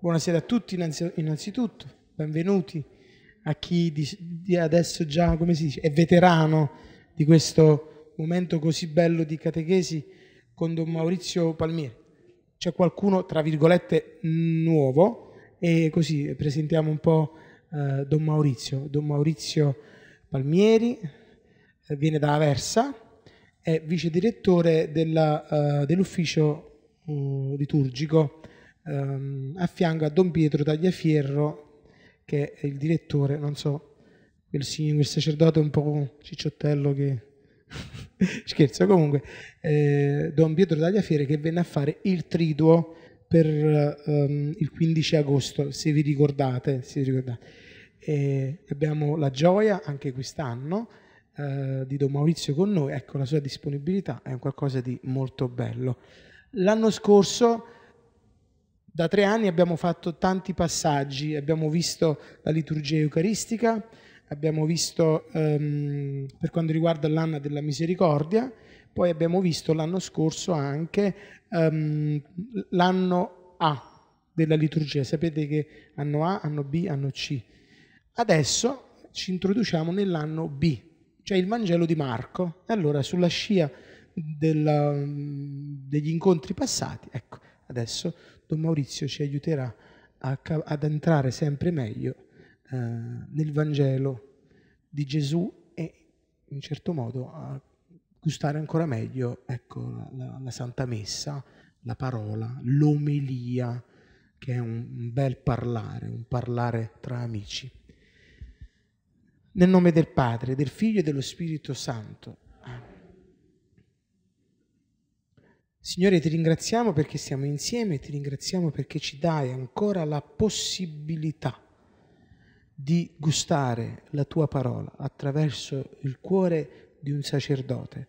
Buonasera a tutti innanzitutto, benvenuti a chi di adesso già, come si dice, è veterano di questo momento così bello di catechesi con Don Maurizio Palmieri. C'è qualcuno, tra virgolette, nuovo e così presentiamo un po' eh, Don Maurizio. Don Maurizio Palmieri eh, viene da Aversa, è vice direttore della, eh, dell'ufficio uh, liturgico ehm, a fianco a Don Pietro Tagliafierro che è il direttore, non so quel, quel sacerdote un po' cicciottello che... Scherzo, comunque, eh, Don Pietro Tagliafiere che venne a fare il triduo per ehm, il 15 agosto, se vi ricordate. Se vi ricordate. Eh, abbiamo la gioia anche quest'anno eh, di Don Maurizio con noi, ecco la sua disponibilità è un qualcosa di molto bello. L'anno scorso da tre anni abbiamo fatto tanti passaggi, abbiamo visto la liturgia eucaristica, abbiamo visto ehm, per quanto riguarda l'anno della misericordia, poi abbiamo visto l'anno scorso anche ehm, l'anno A della liturgia, sapete che anno A, anno B, anno C. Adesso ci introduciamo nell'anno B, cioè il Vangelo di Marco. E allora sulla scia della, degli incontri passati, ecco, adesso Don Maurizio ci aiuterà a, ad entrare sempre meglio eh, nel Vangelo di Gesù e in certo modo a gustare ancora meglio ecco, la, la, la Santa Messa, la parola, l'omelia, che è un, un bel parlare, un parlare tra amici. Nel nome del Padre, del Figlio e dello Spirito Santo. Signore, ti ringraziamo perché siamo insieme, ti ringraziamo perché ci dai ancora la possibilità di gustare la tua parola attraverso il cuore di un sacerdote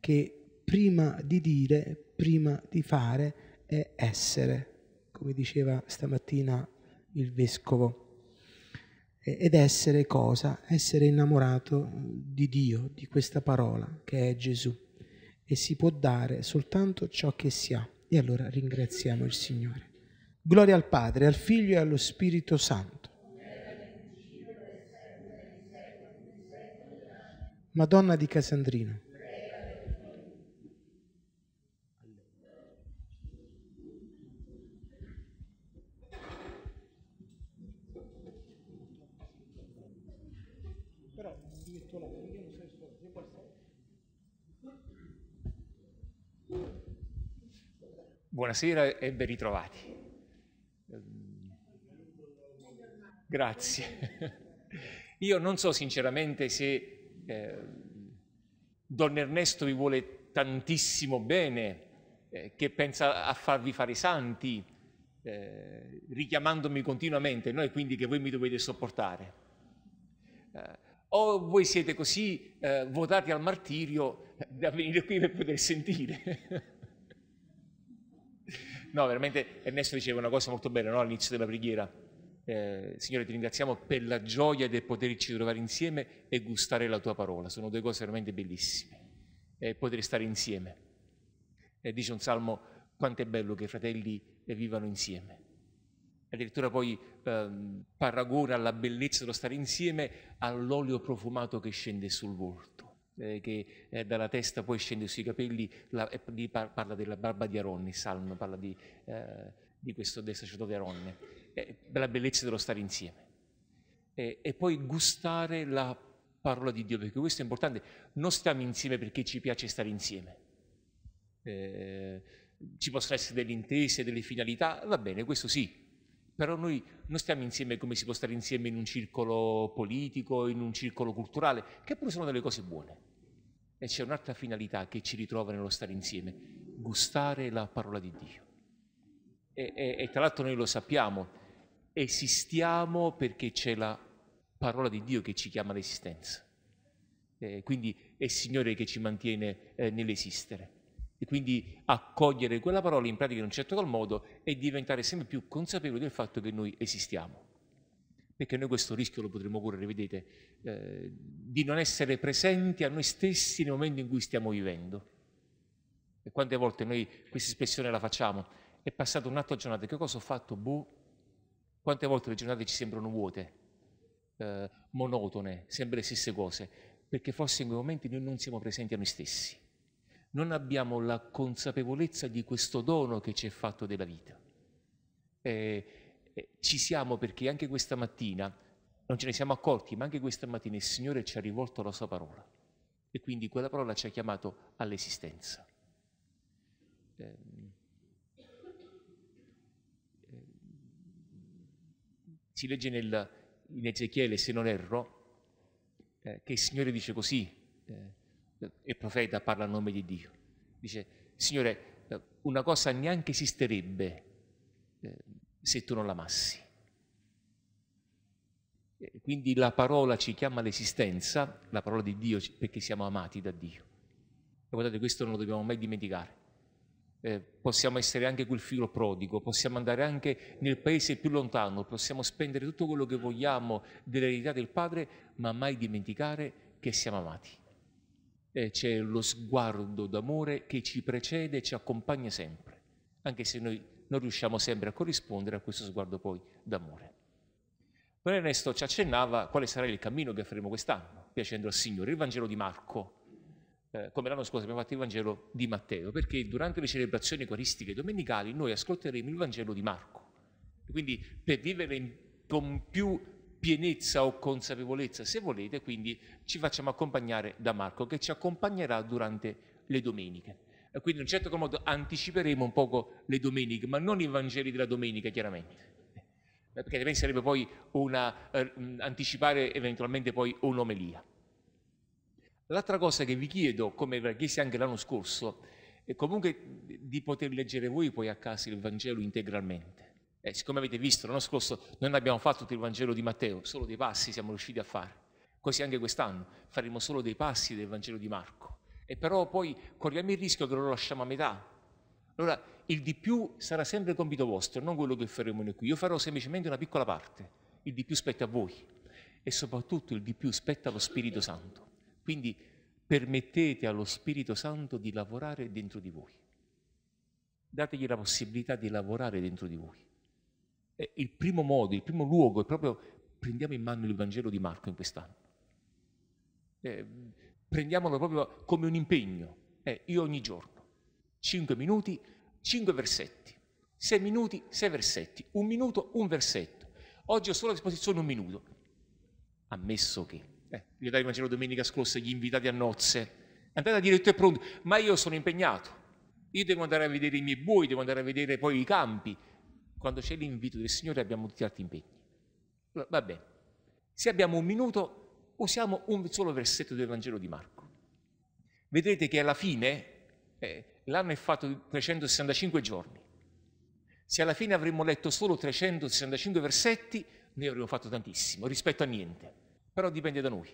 che prima di dire, prima di fare è essere, come diceva stamattina il vescovo. Ed essere cosa? Essere innamorato di Dio, di questa parola che è Gesù. E si può dare soltanto ciò che si ha. E allora ringraziamo il Signore. Gloria al Padre, al Figlio e allo Spirito Santo Madonna di Casandrino. Buonasera e ben ritrovati. Ehm, grazie. Io non so sinceramente se eh, Don Ernesto vi vuole tantissimo bene, eh, che pensa a farvi fare santi, eh, richiamandomi continuamente, noi quindi che voi mi dovete sopportare. Eh, o voi siete così eh, votati al martirio eh, da venire qui per poter sentire. no, veramente Ernesto diceva una cosa molto bella no? all'inizio della preghiera eh, Signore, ti ringraziamo per la gioia del poterci trovare insieme e gustare la tua parola. Sono due cose veramente bellissime. Eh, poter stare insieme. Eh, dice un salmo, quanto è bello che i fratelli eh, vivano insieme. Addirittura poi ehm, paragona la bellezza dello stare insieme all'olio profumato che scende sul volto eh, che eh, dalla testa poi scende sui capelli, la, parla della barba di Aronne, il Salmo parla di, eh, di questo del sacerdote Aronne la bellezza dello stare insieme. E, e poi gustare la parola di Dio, perché questo è importante. Non stiamo insieme perché ci piace stare insieme. Eh, ci possono essere delle intese, delle finalità, va bene, questo sì. Però noi non stiamo insieme come si può stare insieme in un circolo politico, in un circolo culturale, che pure sono delle cose buone. E c'è un'altra finalità che ci ritrova nello stare insieme, gustare la parola di Dio. E, e, e tra l'altro noi lo sappiamo, esistiamo perché c'è la parola di Dio che ci chiama l'esistenza. Eh, quindi è il Signore che ci mantiene eh, nell'esistere. E quindi accogliere quella parola in pratica in un certo qual modo e diventare sempre più consapevoli del fatto che noi esistiamo. Perché noi questo rischio lo potremmo correre, vedete, eh, di non essere presenti a noi stessi nel momento in cui stiamo vivendo. E quante volte noi questa espressione la facciamo? È passato un un'altra giornata, che cosa ho fatto? Boh, quante volte le giornate ci sembrano vuote, eh, monotone, sempre le stesse cose, perché forse in quei momenti noi non siamo presenti a noi stessi, non abbiamo la consapevolezza di questo dono che ci è fatto della vita. Eh, eh, ci siamo perché anche questa mattina, non ce ne siamo accorti, ma anche questa mattina il Signore ci ha rivolto la sua parola e quindi quella parola ci ha chiamato all'esistenza. Eh, Si legge nel, in Ezechiele, se non erro, eh, che il Signore dice così, eh, e il profeta parla a nome di Dio. Dice, Signore, eh, una cosa neanche esisterebbe eh, se tu non l'amassi. Quindi la parola ci chiama l'esistenza, la parola di Dio, perché siamo amati da Dio. E guardate, questo non lo dobbiamo mai dimenticare eh, possiamo essere anche quel figlio prodigo, possiamo andare anche nel paese più lontano, possiamo spendere tutto quello che vogliamo dell'eredità del Padre, ma mai dimenticare che siamo amati. Eh, c'è lo sguardo d'amore che ci precede e ci accompagna sempre, anche se noi non riusciamo sempre a corrispondere a questo sguardo poi d'amore. Poi Ernesto ci accennava quale sarà il cammino che faremo quest'anno, piacendo al Signore, il Vangelo di Marco eh, come l'anno scorso abbiamo fatto il Vangelo di Matteo, perché durante le celebrazioni eucaristiche domenicali noi ascolteremo il Vangelo di Marco. Quindi per vivere con più pienezza o consapevolezza, se volete, quindi ci facciamo accompagnare da Marco, che ci accompagnerà durante le domeniche. quindi in un certo modo anticiperemo un poco le domeniche, ma non i Vangeli della domenica, chiaramente eh, perché sarebbe poi una, eh, anticipare eventualmente poi un'omelia. L'altra cosa che vi chiedo, come vi chiesi anche l'anno scorso, è comunque di poter leggere voi poi a casa il Vangelo integralmente. Eh, siccome avete visto, l'anno scorso noi non abbiamo fatto tutto il Vangelo di Matteo, solo dei passi siamo riusciti a fare. Così anche quest'anno faremo solo dei passi del Vangelo di Marco. E però poi corriamo il rischio che lo lasciamo a metà. Allora, il di più sarà sempre compito vostro, non quello che faremo noi qui. Io farò semplicemente una piccola parte. Il di più spetta a voi. E soprattutto il di più spetta allo Spirito Santo. Quindi permettete allo Spirito Santo di lavorare dentro di voi. Dategli la possibilità di lavorare dentro di voi. E il primo modo, il primo luogo è proprio prendiamo in mano il Vangelo di Marco in quest'anno. Eh, prendiamolo proprio come un impegno. Eh, io ogni giorno, 5 minuti, 5 versetti, 6 minuti, 6 versetti, un minuto, un versetto. Oggi ho solo a disposizione un minuto, ammesso che eh, gli il Vangelo domenica scorsa, gli invitati a nozze, andate a dire tu è pronto, ma io sono impegnato, io devo andare a vedere i miei buoi, devo andare a vedere poi i campi. Quando c'è l'invito del Signore abbiamo tutti altri impegni. Va bene, se abbiamo un minuto usiamo un solo versetto del Vangelo di Marco. Vedrete che alla fine eh, l'anno è fatto di 365 giorni. Se alla fine avremmo letto solo 365 versetti, noi avremmo fatto tantissimo rispetto a niente però dipende da noi.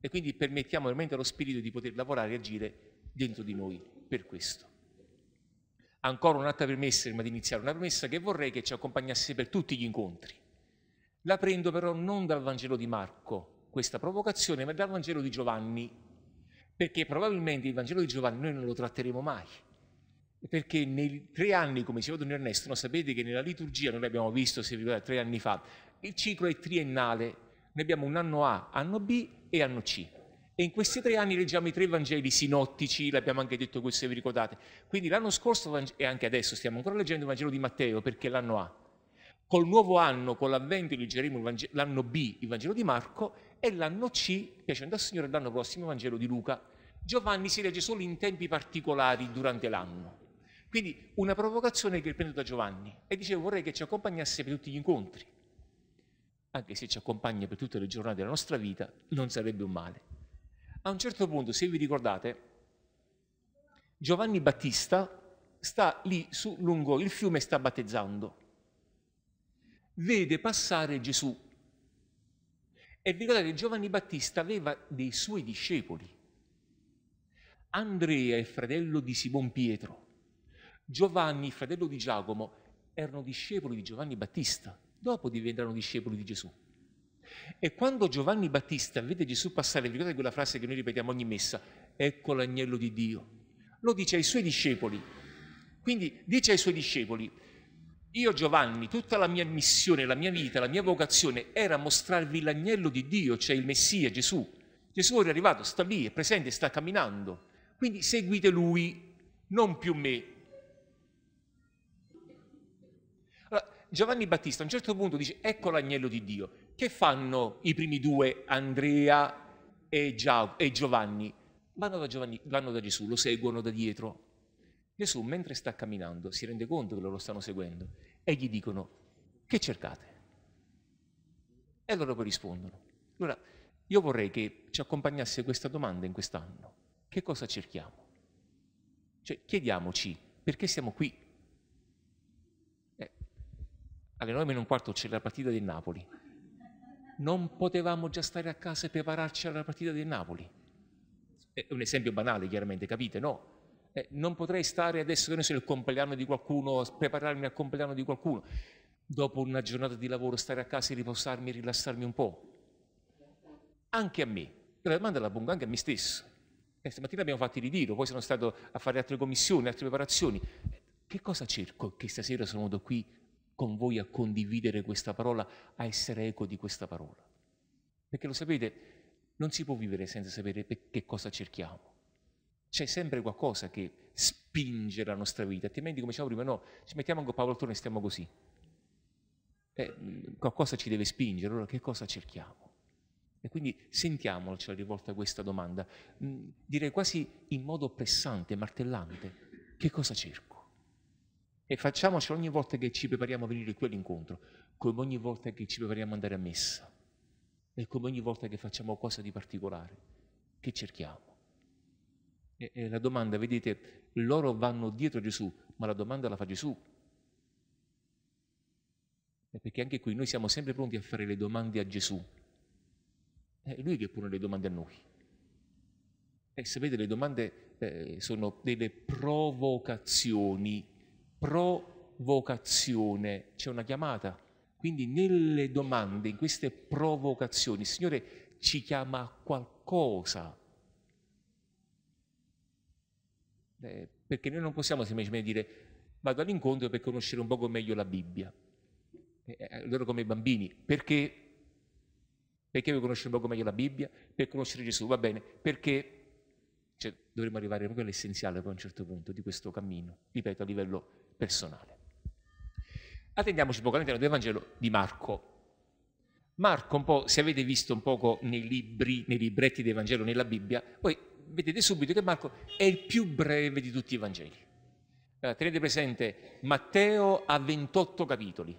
E quindi permettiamo veramente allo Spirito di poter lavorare e agire dentro di noi per questo. Ancora un'altra premessa prima di iniziare, una premessa che vorrei che ci accompagnasse per tutti gli incontri. La prendo però non dal Vangelo di Marco, questa provocazione, ma dal Vangelo di Giovanni, perché probabilmente il Vangelo di Giovanni noi non lo tratteremo mai. Perché nei tre anni, come diceva Don Ernesto, no, sapete che nella liturgia, noi l'abbiamo visto, se vi ricordate, tre anni fa, il ciclo è triennale noi abbiamo un anno A, anno B e anno C. E in questi tre anni leggiamo i tre Vangeli sinottici, l'abbiamo anche detto questo se vi ricordate. Quindi l'anno scorso e anche adesso stiamo ancora leggendo il Vangelo di Matteo perché è l'anno A. Col nuovo anno, con l'avvento, leggeremo l'anno B, il Vangelo di Marco, e l'anno C, piacendo al Signore, l'anno prossimo, il Vangelo di Luca. Giovanni si legge solo in tempi particolari durante l'anno. Quindi una provocazione che prendo da Giovanni e dicevo vorrei che ci accompagnasse per tutti gli incontri anche se ci accompagna per tutte le giornate della nostra vita, non sarebbe un male. A un certo punto, se vi ricordate, Giovanni Battista sta lì su, lungo il fiume e sta battezzando. Vede passare Gesù. E ricordate, Giovanni Battista aveva dei suoi discepoli. Andrea, il fratello di Simon Pietro, Giovanni, il fratello di Giacomo, erano discepoli di Giovanni Battista dopo diventeranno discepoli di Gesù. E quando Giovanni Battista vede Gesù passare, ricordate quella frase che noi ripetiamo ogni messa, ecco l'agnello di Dio, lo dice ai suoi discepoli. Quindi dice ai suoi discepoli, io Giovanni, tutta la mia missione, la mia vita, la mia vocazione era mostrarvi l'agnello di Dio, cioè il Messia, Gesù. Gesù è arrivato, sta lì, è presente, sta camminando. Quindi seguite lui, non più me, Giovanni Battista a un certo punto dice ecco l'agnello di Dio. Che fanno i primi due, Andrea e, Giovanni? Vanno da, Giovanni, vanno da Gesù, lo seguono da dietro. Gesù, mentre sta camminando, si rende conto che loro lo stanno seguendo e gli dicono che cercate? E loro poi rispondono. Allora, io vorrei che ci accompagnasse questa domanda in quest'anno. Che cosa cerchiamo? Cioè, chiediamoci perché siamo qui, alle 9 meno un quarto c'è la partita del Napoli. Non potevamo già stare a casa e prepararci alla partita del Napoli. È un esempio banale, chiaramente, capite? No. Eh, non potrei stare adesso, che non sono il compleanno di qualcuno, prepararmi al compleanno di qualcuno. Dopo una giornata di lavoro, stare a casa e riposarmi e rilassarmi un po'. Anche a me. La domanda la pongo anche a me stesso. Eh, stamattina abbiamo fatto il ritiro, poi sono stato a fare altre commissioni, altre preparazioni. che cosa cerco che stasera sono venuto qui con voi a condividere questa parola, a essere eco di questa parola. Perché lo sapete, non si può vivere senza sapere che cosa cerchiamo. C'è sempre qualcosa che spinge la nostra vita, altrimenti come dicevo prima, no, ci mettiamo con Paolo Torre e stiamo così. Eh, qualcosa ci deve spingere, allora che cosa cerchiamo? E quindi sentiamocela rivolta questa domanda, mm, direi quasi in modo pressante, martellante, che cosa cerco? E facciamocelo ogni volta che ci prepariamo a venire qui all'incontro, come ogni volta che ci prepariamo ad andare a messa e come ogni volta che facciamo qualcosa di particolare. Che cerchiamo? E, e la domanda, vedete, loro vanno dietro Gesù, ma la domanda la fa Gesù. E perché anche qui noi siamo sempre pronti a fare le domande a Gesù. È lui che pone le domande a noi. E sapete, le domande eh, sono delle provocazioni provocazione, c'è una chiamata. Quindi nelle domande, in queste provocazioni, il Signore ci chiama a qualcosa. Eh, perché noi non possiamo semplicemente dire vado all'incontro per conoscere un poco meglio la Bibbia. Eh, eh loro come bambini, perché? Perché per conoscere un poco meglio la Bibbia? Per conoscere Gesù, va bene, perché cioè, dovremmo arrivare proprio all'essenziale poi a un certo punto di questo cammino, ripeto, a livello personale. Attendiamoci poco all'interno del Vangelo di Marco. Marco, un po', se avete visto un poco nei libri, nei libretti del Vangelo, nella Bibbia, voi vedete subito che Marco è il più breve di tutti i Vangeli. tenete presente, Matteo ha 28 capitoli,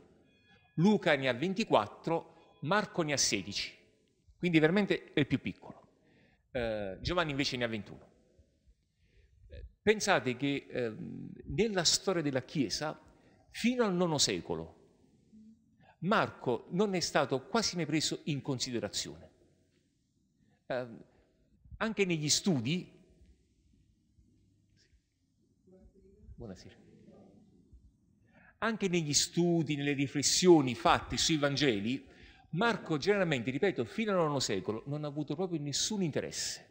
Luca ne ha 24, Marco ne ha 16, quindi veramente è il più piccolo. Eh, Giovanni invece ne ha 21. Pensate che eh, nella storia della Chiesa, fino al IX secolo, Marco non è stato quasi mai preso in considerazione. Eh, anche negli studi... Buonasera. Anche negli studi, nelle riflessioni fatte sui Vangeli, Marco generalmente, ripeto, fino al IX secolo non ha avuto proprio nessun interesse.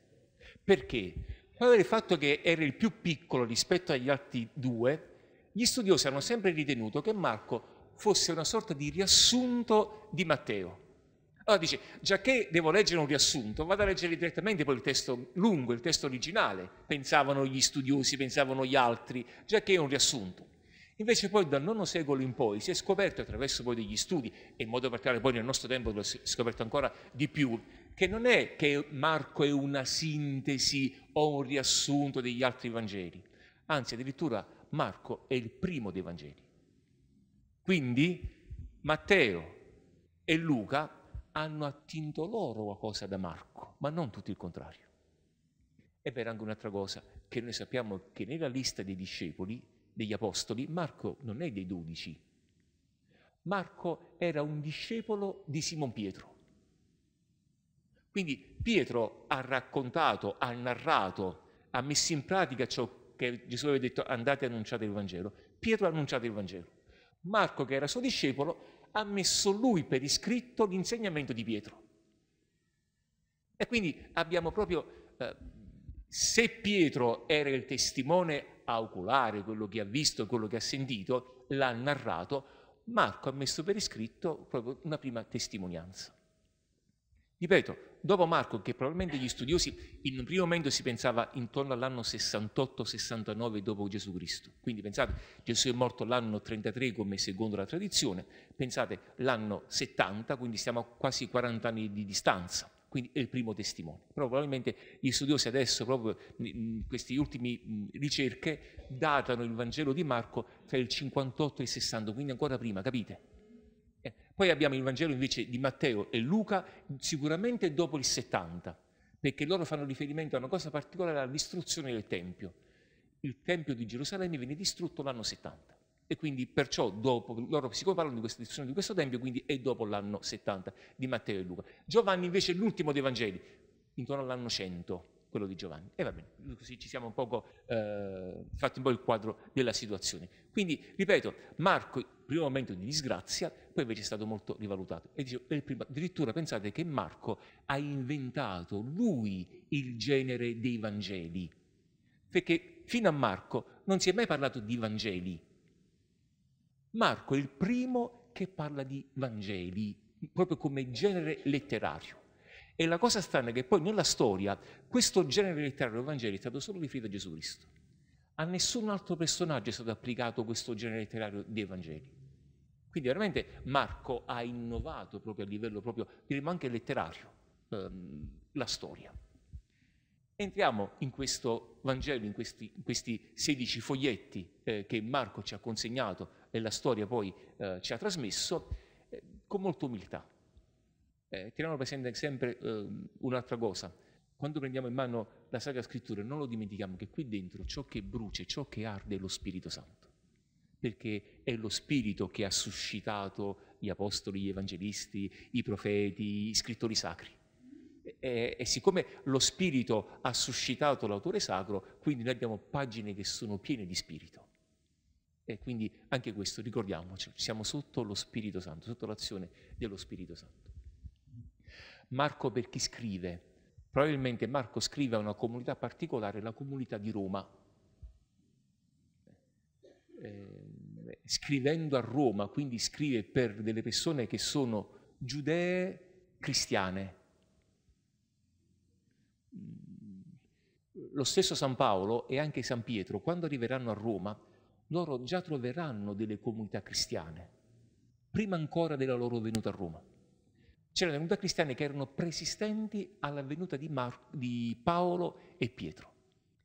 Perché? per il fatto che era il più piccolo rispetto agli altri due, gli studiosi hanno sempre ritenuto che Marco fosse una sorta di riassunto di Matteo. Allora dice, già che devo leggere un riassunto, vado a leggere direttamente poi il testo lungo, il testo originale, pensavano gli studiosi, pensavano gli altri, già che è un riassunto. Invece poi dal IX secolo in poi si è scoperto attraverso poi degli studi, e in modo particolare poi nel nostro tempo lo si è scoperto ancora di più, che non è che Marco è una sintesi o un riassunto degli altri Vangeli, anzi addirittura Marco è il primo dei Vangeli. Quindi Matteo e Luca hanno attinto loro qualcosa da Marco, ma non tutto il contrario. E per anche un'altra cosa, che noi sappiamo che nella lista dei discepoli, degli apostoli, Marco non è dei dodici. Marco era un discepolo di Simon Pietro. Quindi Pietro ha raccontato, ha narrato, ha messo in pratica ciò che Gesù aveva detto andate e annunciate il Vangelo. Pietro ha annunciato il Vangelo. Marco, che era suo discepolo, ha messo lui per iscritto l'insegnamento di Pietro. E quindi abbiamo proprio, eh, se Pietro era il testimone oculare, quello che ha visto, quello che ha sentito, l'ha narrato, Marco ha messo per iscritto proprio una prima testimonianza. Ripeto, dopo Marco, che probabilmente gli studiosi in un primo momento si pensava intorno all'anno 68-69 dopo Gesù Cristo. Quindi pensate, Gesù è morto l'anno 33 come secondo la tradizione, pensate l'anno 70, quindi siamo a quasi 40 anni di distanza quindi è il primo testimone. Però probabilmente gli studiosi adesso, proprio in queste ultime ricerche, datano il Vangelo di Marco tra il 58 e il 60, quindi ancora prima, capite? Poi abbiamo il Vangelo invece di Matteo e Luca, sicuramente dopo il 70, perché loro fanno riferimento a una cosa particolare, alla distruzione del Tempio. Il Tempio di Gerusalemme viene distrutto l'anno 70 e quindi perciò dopo, loro si parlano di questa distruzione di questo Tempio, quindi è dopo l'anno 70 di Matteo e Luca. Giovanni invece è l'ultimo dei Vangeli, intorno all'anno 100 quello di Giovanni. E va bene, così ci siamo un poco eh, fatti un po' il quadro della situazione. Quindi, ripeto, Marco, primo momento di disgrazia, poi invece è stato molto rivalutato. E dicevo, prima, addirittura pensate che Marco ha inventato lui il genere dei Vangeli, perché fino a Marco non si è mai parlato di Vangeli. Marco è il primo che parla di Vangeli, proprio come genere letterario. E la cosa strana è che poi nella storia questo genere letterario evangelico è stato solo riferito a Gesù Cristo. A nessun altro personaggio è stato applicato questo genere letterario di Evangeli. Quindi veramente Marco ha innovato proprio a livello proprio, diremmo anche letterario, ehm, la storia. Entriamo in questo Vangelo, in questi, in questi 16 foglietti eh, che Marco ci ha consegnato e la storia poi eh, ci ha trasmesso, eh, con molta umiltà eh, teniamo presente sempre eh, un'altra cosa. Quando prendiamo in mano la Sacra Scrittura non lo dimentichiamo che qui dentro ciò che brucia, ciò che arde è lo Spirito Santo, perché è lo Spirito che ha suscitato gli apostoli, gli evangelisti, i profeti, i scrittori sacri. E, e, siccome lo Spirito ha suscitato l'autore sacro, quindi noi abbiamo pagine che sono piene di Spirito. E quindi anche questo, ricordiamoci, siamo sotto lo Spirito Santo, sotto l'azione dello Spirito Santo. Marco per chi scrive? Probabilmente Marco scrive a una comunità particolare, la comunità di Roma. Eh, eh, scrivendo a Roma, quindi scrive per delle persone che sono giudee cristiane. Lo stesso San Paolo e anche San Pietro, quando arriveranno a Roma, loro già troveranno delle comunità cristiane, prima ancora della loro venuta a Roma. C'erano le comunità cristiane che erano preesistenti alla venuta di, Mar- di Paolo e Pietro.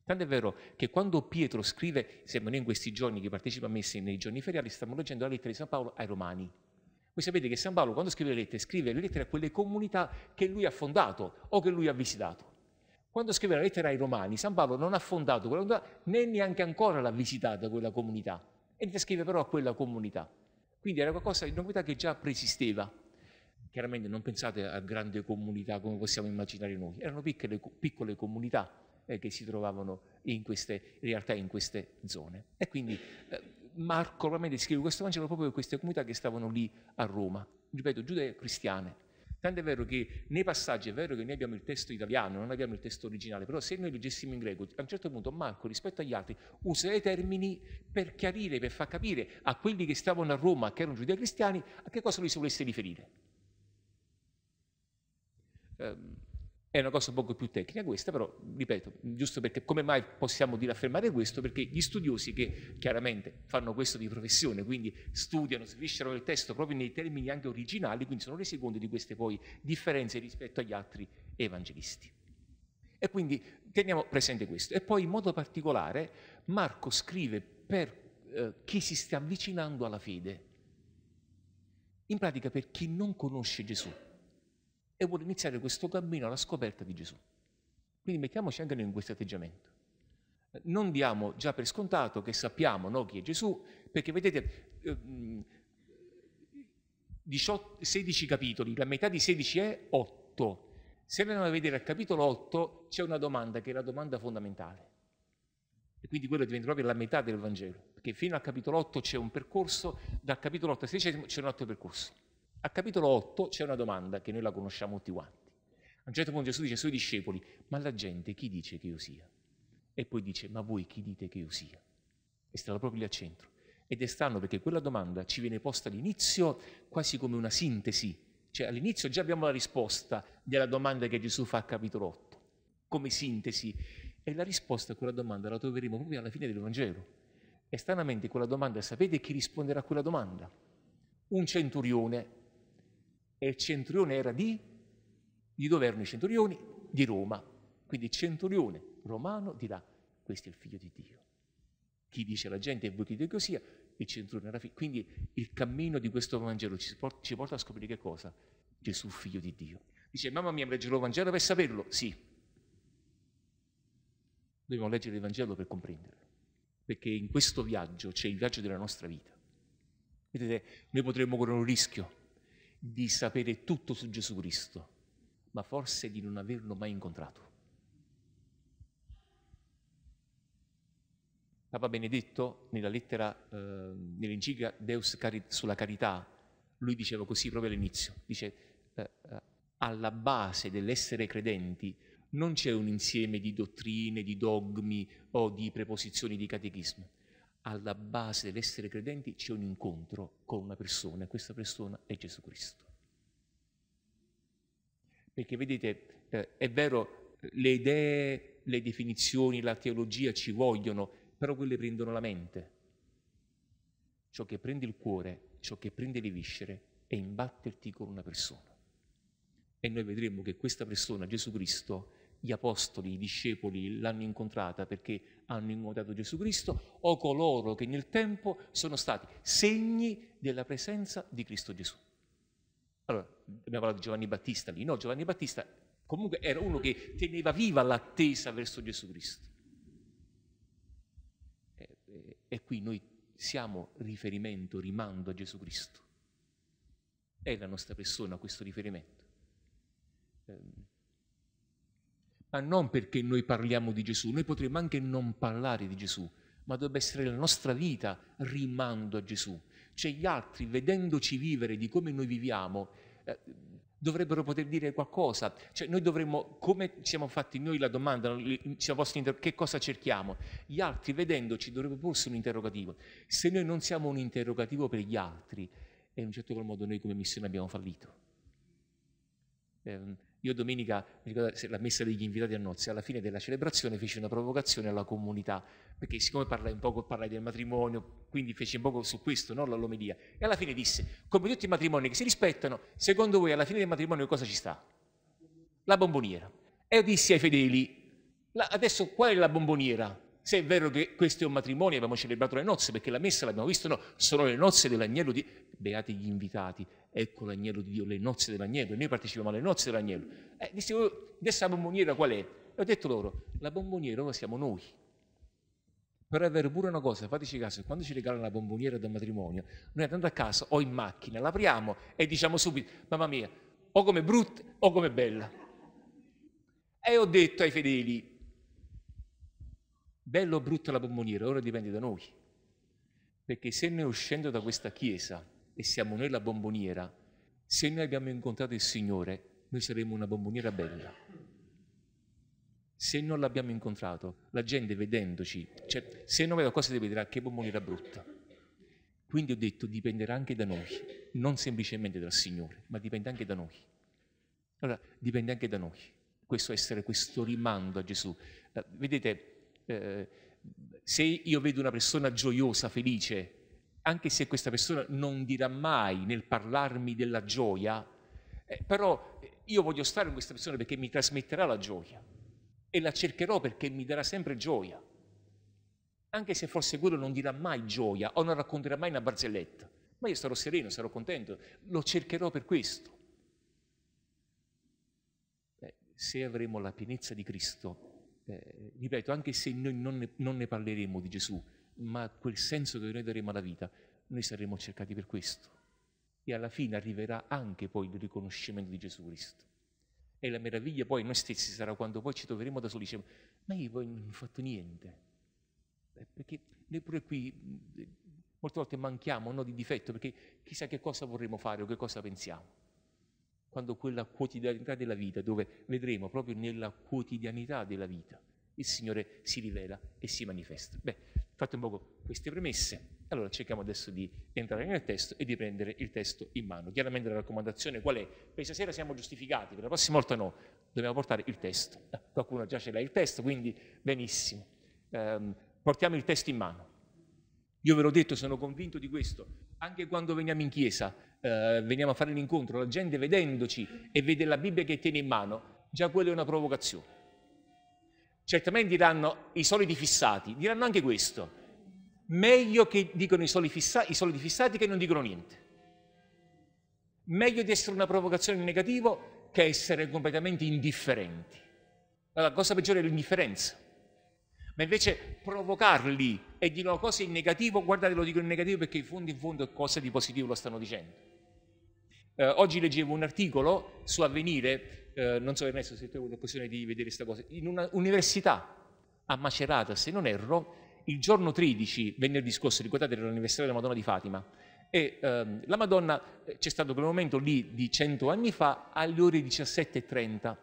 Tanto è vero che quando Pietro scrive, siamo noi in questi giorni che partecipa a messi nei giorni feriali, stiamo leggendo la lettera di San Paolo ai Romani. Voi sapete che San Paolo quando scrive le lettere, scrive le lettere a quelle comunità che lui ha fondato o che lui ha visitato. Quando scrive la lettera ai Romani, San Paolo non ha fondato quella comunità né neanche ancora l'ha visitata quella comunità. E ne scrive però a quella comunità. Quindi era qualcosa di una comunità che già preesisteva. Chiaramente non pensate a grandi comunità come possiamo immaginare noi, erano piccole, piccole comunità eh, che si trovavano in queste realtà, in queste zone. E quindi eh, Marco probabilmente scrive questo Vangelo proprio per queste comunità che stavano lì a Roma, ripeto, giudee cristiane. Tanto è vero che nei passaggi è vero che noi abbiamo il testo italiano, non abbiamo il testo originale, però se noi leggessimo in greco, a un certo punto Marco rispetto agli altri usa dei termini per chiarire, per far capire a quelli che stavano a Roma, che erano giudei cristiani, a che cosa lui si volesse riferire. Ehm, è una cosa poco più tecnica questa, però ripeto, giusto perché come mai possiamo dire affermare questo? Perché gli studiosi che chiaramente fanno questo di professione, quindi studiano, sviscerano il testo proprio nei termini anche originali, quindi sono resi conto di queste poi differenze rispetto agli altri evangelisti. E quindi teniamo presente questo. E poi in modo particolare Marco scrive per eh, chi si sta avvicinando alla fede, in pratica per chi non conosce Gesù e vuole iniziare questo cammino alla scoperta di Gesù. Quindi mettiamoci anche noi in questo atteggiamento. Non diamo già per scontato che sappiamo no, chi è Gesù, perché vedete, 18, ehm, 16 capitoli, la metà di 16 è 8. Se andiamo a vedere al capitolo 8 c'è una domanda che è la domanda fondamentale. E quindi quello diventa proprio la metà del Vangelo, perché fino al capitolo 8 c'è un percorso, dal capitolo 8 al 16 c'è un altro percorso. A capitolo 8 c'è una domanda che noi la conosciamo tutti quanti. A un certo punto Gesù dice ai suoi discepoli, ma la gente chi dice che io sia? E poi dice, ma voi chi dite che io sia? E stava proprio lì al centro. Ed è strano perché quella domanda ci viene posta all'inizio quasi come una sintesi, cioè all'inizio già abbiamo la risposta della domanda che Gesù fa a capitolo 8, come sintesi, e la risposta a quella domanda la troveremo proprio alla fine del Vangelo. E stranamente quella domanda, sapete chi risponderà a quella domanda? Un centurione e il centurione era di, di dove erano i centurioni? Di Roma. Quindi il centurione romano dirà, questo è il figlio di Dio. Chi dice alla gente, e voi chi dite che sia, il centurione era figlio. Quindi il cammino di questo Vangelo ci porta, ci porta a scoprire che cosa? Gesù figlio di Dio. Dice, mamma mia, leggere il Vangelo per saperlo? Sì. Dobbiamo leggere il Vangelo per comprenderlo, perché in questo viaggio c'è il viaggio della nostra vita. Vedete, noi potremmo correre un rischio di sapere tutto su Gesù Cristo, ma forse di non averlo mai incontrato. Papa Benedetto, nella lettera, eh, nell'enciclica Deus Cari- sulla carità, lui diceva così proprio all'inizio, dice, eh, eh, alla base dell'essere credenti non c'è un insieme di dottrine, di dogmi o di preposizioni di catechismo, alla base dell'essere credenti c'è un incontro con una persona e questa persona è Gesù Cristo. Perché vedete, eh, è vero, le idee, le definizioni, la teologia ci vogliono, però quelle prendono la mente. Ciò che prende il cuore, ciò che prende le viscere è imbatterti con una persona. E noi vedremo che questa persona, Gesù Cristo, gli apostoli, i discepoli l'hanno incontrata perché hanno incontrato Gesù Cristo o coloro che nel tempo sono stati segni della presenza di Cristo Gesù. Allora, abbiamo parlato di Giovanni Battista lì, no? Giovanni Battista comunque era uno che teneva viva l'attesa verso Gesù Cristo. E, e, e qui noi siamo riferimento, rimando a Gesù Cristo. È la nostra persona questo riferimento. Ehm, ma non perché noi parliamo di Gesù, noi potremmo anche non parlare di Gesù, ma dovrebbe essere la nostra vita rimando a Gesù. Cioè gli altri, vedendoci vivere di come noi viviamo, eh, dovrebbero poter dire qualcosa. Cioè noi dovremmo, come siamo fatti noi la domanda, siamo inter- che cosa cerchiamo? Gli altri, vedendoci, dovrebbero porsi un interrogativo. Se noi non siamo un interrogativo per gli altri, in un certo qual modo noi come missione abbiamo fallito. Eh, io domenica, la messa degli invitati a nozze, alla fine della celebrazione feci una provocazione alla comunità, perché siccome parlai un poco parlai del matrimonio, quindi feci un poco su questo, non l'allomedia, e alla fine disse, come tutti i matrimoni che si rispettano, secondo voi alla fine del matrimonio cosa ci sta? La bomboniera. E io dissi ai fedeli, adesso qual è la bomboniera? Se è vero che questo è un matrimonio, abbiamo celebrato le nozze, perché la messa l'abbiamo vista, no, sono le nozze dell'agnello di... Beati gli invitati, ecco l'agnello di Dio, le nozze dell'agnello, e noi partecipiamo alle nozze dell'agnello. Eh, dicevo, adesso la bomboniera qual è? E ho detto loro, la bomboniera ora siamo noi. Però è vero pure una cosa, fateci caso, quando ci regalano la bomboniera da matrimonio, noi andando a casa o in macchina, l'apriamo e diciamo subito, mamma mia, o come brutta o come bella. E ho detto ai fedeli, Bello o brutta la bomboniera, ora dipende da noi. Perché se noi uscendo da questa chiesa e siamo noi la bomboniera, se noi abbiamo incontrato il Signore, noi saremo una bomboniera bella. Se non l'abbiamo incontrato, la gente vedendoci, cioè, se non vedo cosa ti vedrà ah, che bomboniera brutta. Quindi ho detto dipenderà anche da noi, non semplicemente dal Signore, ma dipende anche da noi. Allora, dipende anche da noi. Questo essere questo rimando a Gesù. Eh, vedete, eh, se io vedo una persona gioiosa, felice, anche se questa persona non dirà mai nel parlarmi della gioia, eh, però eh, io voglio stare con questa persona perché mi trasmetterà la gioia e la cercherò perché mi darà sempre gioia. Anche se forse quello non dirà mai gioia o non racconterà mai una barzelletta, ma io sarò sereno, sarò contento, lo cercherò per questo. Beh, se avremo la pienezza di Cristo, eh, ripeto, anche se noi non ne, non ne, parleremo di Gesù, ma quel senso che noi daremo alla vita, noi saremo cercati per questo. E alla fine arriverà anche poi il riconoscimento di Gesù Cristo. E la meraviglia poi noi stessi sarà quando poi ci troveremo da soli e diciamo, ma io poi non ho fatto niente. Eh, perché noi pure qui eh, molte volte manchiamo no, di difetto perché chissà che cosa vorremmo fare o che cosa pensiamo quando quella quotidianità della vita, dove vedremo proprio nella quotidianità della vita, il Signore si rivela e si manifesta. Beh, fatte un po' queste premesse, allora cerchiamo adesso di entrare nel testo e di prendere il testo in mano. Chiaramente la raccomandazione qual è? Per stasera siamo giustificati, per la prossima volta no, dobbiamo portare il testo. Ah, qualcuno già ce l'ha il testo, quindi benissimo. Eh, portiamo il testo in mano. Io ve l'ho detto, sono convinto di questo, anche quando veniamo in chiesa eh, veniamo a fare l'incontro, la gente vedendoci e vede la Bibbia che tiene in mano, già quella è una provocazione. Certamente diranno i soliti fissati, diranno anche questo. Meglio che dicano i soliti, fissa- fissati che non dicono niente. Meglio di essere una provocazione in negativo che essere completamente indifferenti. La cosa peggiore è l'indifferenza. Ma invece provocarli e dire una cosa in negativo, guardate lo dico in negativo perché in fondo in fondo è cosa di positivo lo stanno dicendo. Eh, oggi leggevo un articolo su Avvenire, eh, non so Ernesto se tu hai avuto occasione di vedere questa cosa, in un'università a Macerata, se non erro, il giorno 13, venerdì scorso, ricordate, era l'anniversario della Madonna di Fatima, e ehm, la Madonna, eh, c'è stato quel momento lì di 100 anni fa, alle ore 17.30,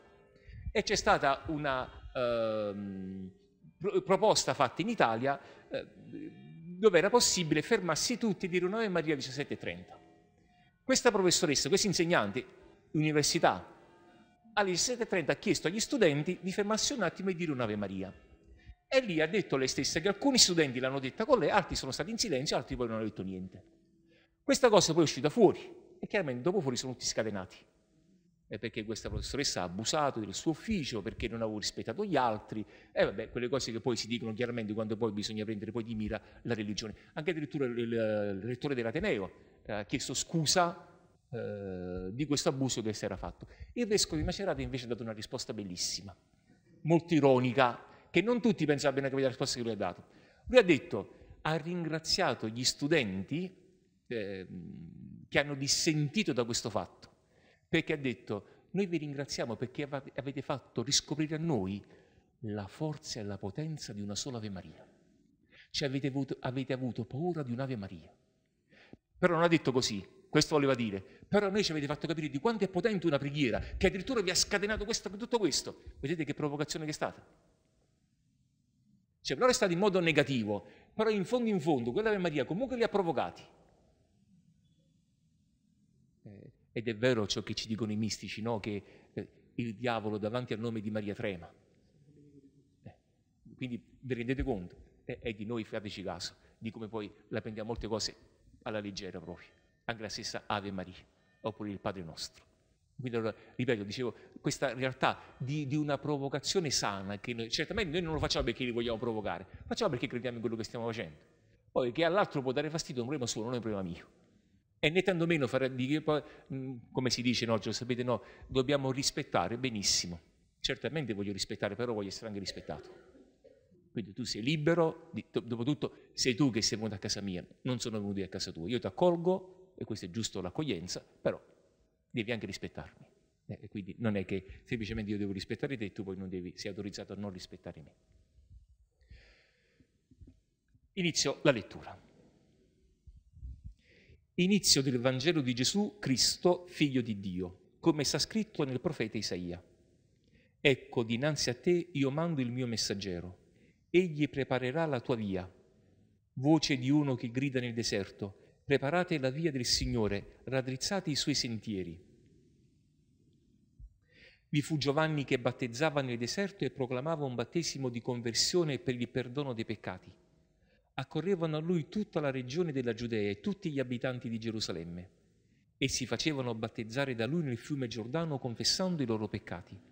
e c'è stata una ehm, pro- proposta fatta in Italia eh, dove era possibile fermarsi tutti e dire un'ora e Maria 17.30. Questa professoressa, questi insegnanti, università, alle 17.30 ha chiesto agli studenti di fermarsi un attimo e dire un'Ave Maria. E lì ha detto lei stessa che alcuni studenti l'hanno detta con lei, altri sono stati in silenzio, altri poi non hanno detto niente. Questa cosa poi è uscita fuori e chiaramente dopo fuori sono tutti scatenati. E perché questa professoressa ha abusato del suo ufficio, perché non avevo rispettato gli altri, e vabbè, quelle cose che poi si dicono chiaramente quando poi bisogna prendere poi di mira la religione. Anche addirittura il, il, il rettore dell'Ateneo ha eh, chiesto scusa eh, di questo abuso che si era fatto. Il vescovo di Macerata invece ha dato una risposta bellissima, molto ironica, che non tutti pensavano abbiano capito la risposta che lui ha dato. Lui ha detto, ha ringraziato gli studenti eh, che hanno dissentito da questo fatto, perché ha detto, noi vi ringraziamo perché av- avete fatto riscoprire a noi la forza e la potenza di una sola Ave Maria. Cioè avete avuto, avete avuto paura di un'Ave Maria però non ha detto così, questo voleva dire. Però a noi ci avete fatto capire di quanto è potente una preghiera, che addirittura vi ha scatenato questo, tutto questo. Vedete che provocazione che è stata? Cioè, però è stato in modo negativo, però in fondo in fondo quella Ave Maria comunque li ha provocati. Eh, ed è vero ciò che ci dicono i mistici, no? che eh, il diavolo davanti al nome di Maria trema. Eh, quindi vi rendete conto? Eh, e di noi fateci caso, di come poi la prendiamo molte cose alla leggera proprio, anche la stessa Ave Maria, oppure il Padre nostro. Quindi allora, ripeto, dicevo, questa realtà di, di una provocazione sana, che noi, certamente noi non lo facciamo perché li vogliamo provocare, facciamo perché crediamo in quello che stiamo facendo. Poi che all'altro può dare fastidio è un problema solo, non è un problema mio. E né tanto meno fare di mm, come si dice, no, lo sapete, no, dobbiamo rispettare benissimo. Certamente voglio rispettare, però voglio essere anche rispettato. Quindi tu sei libero, di, dopo tutto sei tu che sei venuto a casa mia, non sono venuti a casa tua. Io ti accolgo, e questo è giusto l'accoglienza, però devi anche rispettarmi. Eh, quindi non è che semplicemente io devo rispettare te e tu poi non devi, sei autorizzato a non rispettare me. Inizio la lettura. Inizio del Vangelo di Gesù Cristo, figlio di Dio, come sta scritto nel profeta Isaia. Ecco, dinanzi a te io mando il mio messaggero Egli preparerà la tua via. Voce di uno che grida nel deserto, preparate la via del Signore, raddrizzate i suoi sentieri. Vi fu Giovanni che battezzava nel deserto e proclamava un battesimo di conversione per il perdono dei peccati. Accorrevano a lui tutta la regione della Giudea e tutti gli abitanti di Gerusalemme e si facevano battezzare da lui nel fiume Giordano confessando i loro peccati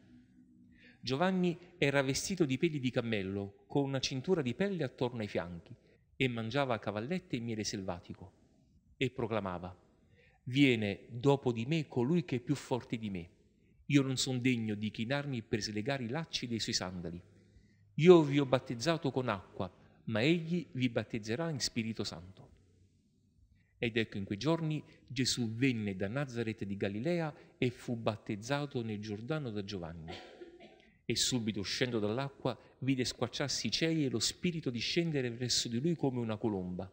Giovanni era vestito di peli di cammello, con una cintura di pelle attorno ai fianchi, e mangiava cavallette e miele selvatico. E proclamava, Viene dopo di me colui che è più forte di me. Io non sono degno di chinarmi per slegare i lacci dei suoi sandali. Io vi ho battezzato con acqua, ma egli vi battezzerà in Spirito Santo. Ed ecco in quei giorni Gesù venne da Nazareth di Galilea e fu battezzato nel Giordano da Giovanni. E subito uscendo dall'acqua vide squacciarsi i cieli e lo spirito discendere verso di lui come una colomba.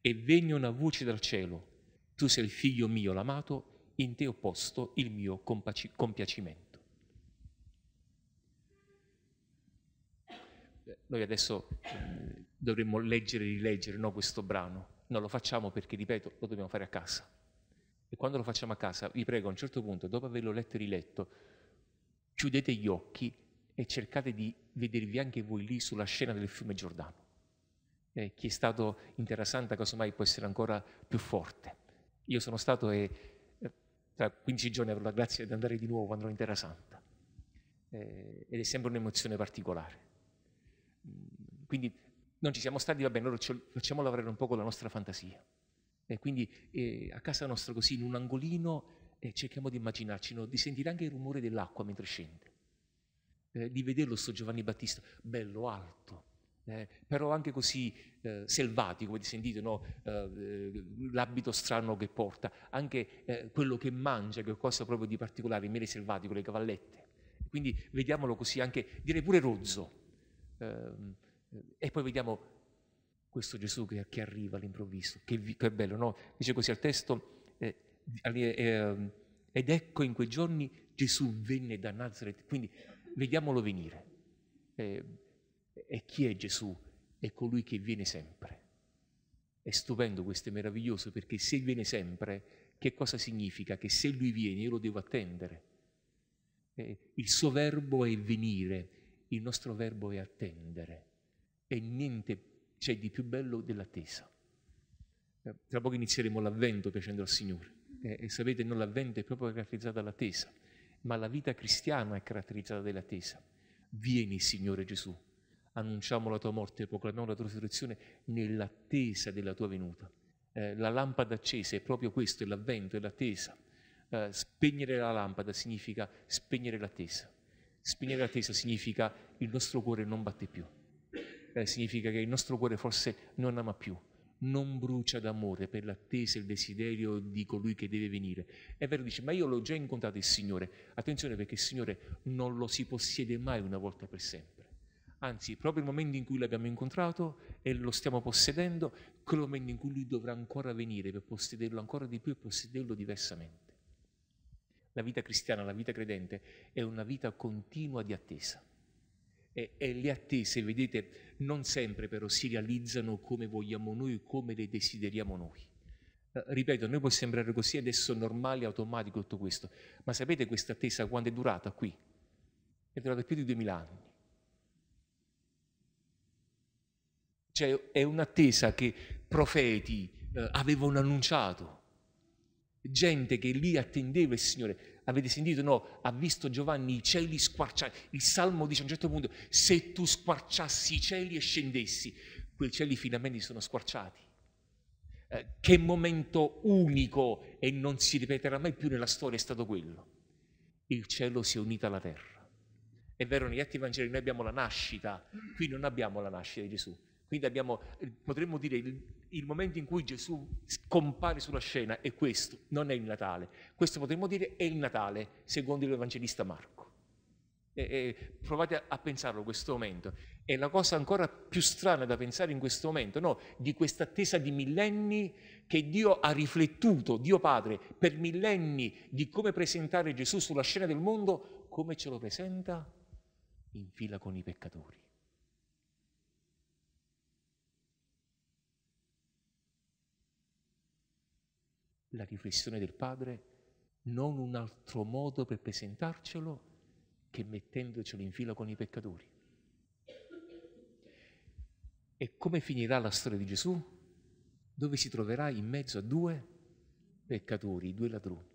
E venne una voce dal cielo, tu sei il figlio mio, l'amato, in te ho posto il mio compaci- compiacimento. Eh, noi adesso eh, dovremmo leggere e rileggere no, questo brano. Non lo facciamo perché, ripeto, lo dobbiamo fare a casa. E quando lo facciamo a casa, vi prego, a un certo punto, dopo averlo letto e riletto, chiudete gli occhi e cercate di vedervi anche voi lì sulla scena del fiume Giordano. Eh, chi è stato in Terra Santa casomai può essere ancora più forte. Io sono stato e eh, tra 15 giorni avrò la grazia di andare di nuovo, andrò in Terra Santa. Eh, ed è sempre un'emozione particolare. Mm, quindi non ci siamo stati, va bene, allora facciamo lavorare un po' con la nostra fantasia. E quindi eh, a casa nostra così, in un angolino, eh, cerchiamo di immaginarcelo, di sentire anche il rumore dell'acqua mentre scende, eh, di vederlo sto Giovanni Battista, bello alto, eh, però anche così eh, selvatico, come sentito no? Eh, eh, l'abito strano che porta, anche quello che mangia, che è qualcosa proprio di particolare, il mele selvatico, le cavallette. Quindi vediamolo così anche, direi pure rozzo. e poi vediamo questo Gesù che, che arriva all'improvviso, che, che è bello, no? Dice così al testo, Ehm, ed ecco in quei giorni Gesù venne da Nazareth, quindi vediamolo venire. E, eh, e chi è Gesù? È colui che viene sempre. È stupendo questo, è meraviglioso, perché se viene sempre, che cosa significa? Che se lui viene io lo devo attendere. Eh, il suo verbo è venire, il nostro verbo è attendere. E niente c'è di più bello dell'attesa. Eh, tra poco inizieremo l'avvento piacendo al Signore eh, e sapete non l'avvento è proprio caratterizzato dall'attesa, ma la vita cristiana è caratterizzata dall'attesa. Vieni Signore Gesù, annunciamo la tua morte, proclamiamo la tua resurrezione nell'attesa della tua venuta. Eh, la lampada accesa è proprio questo, è l'avvento, è l'attesa. Eh, spegnere la lampada significa spegnere l'attesa. Spegnere l'attesa significa il nostro cuore non batte più, eh, significa che il nostro cuore forse non ama più, non brucia d'amore per l'attesa e il desiderio di colui che deve venire. È vero, dice, ma io l'ho già incontrato il Signore. Attenzione perché il Signore non lo si possiede mai una volta per sempre. Anzi, proprio il momento in cui l'abbiamo incontrato e lo stiamo possedendo, quel momento in cui Lui dovrà ancora venire per possederlo ancora di più e possederlo diversamente. La vita cristiana, la vita credente, è una vita continua di attesa. E, e, le attese, vedete, non sempre però si realizzano come vogliamo noi, come le desideriamo noi. Eh, ripeto, a noi può sembrare così adesso normale, automatico tutto questo, ma sapete questa attesa quanto è durata qui? È durata più di 2000 anni. Cioè è un'attesa che profeti eh, avevano annunciato, gente che lì attendeva il Signore avete sentito? No, ha visto Giovanni i cieli squarciati. Il Salmo dice a un certo punto, se tu squarciassi i cieli e scendessi, quei cieli finalmente sono squarciati. Eh, che momento unico e non si ripeterà mai più nella storia è stato quello. Il cielo si è unito alla terra. È vero, negli atti evangelici noi abbiamo la nascita, qui non abbiamo la nascita di Gesù. Quindi abbiamo, eh, potremmo dire, il momento in cui Gesù compare sulla scena è questo, non è il Natale. Questo potremmo dire è il Natale, secondo l'Evangelista Marco. E, e, provate a, a pensarlo questo momento. E la cosa ancora più strana da pensare in questo momento, no? Di questa attesa di millenni che Dio ha riflettuto, Dio Padre, per millenni di come presentare Gesù sulla scena del mondo, come ce lo presenta? In fila con i peccatori. la riflessione del Padre, non un altro modo per presentarcelo che mettendocelo in fila con i peccatori. E come finirà la storia di Gesù? Dove si troverà in mezzo a due peccatori, due ladroni.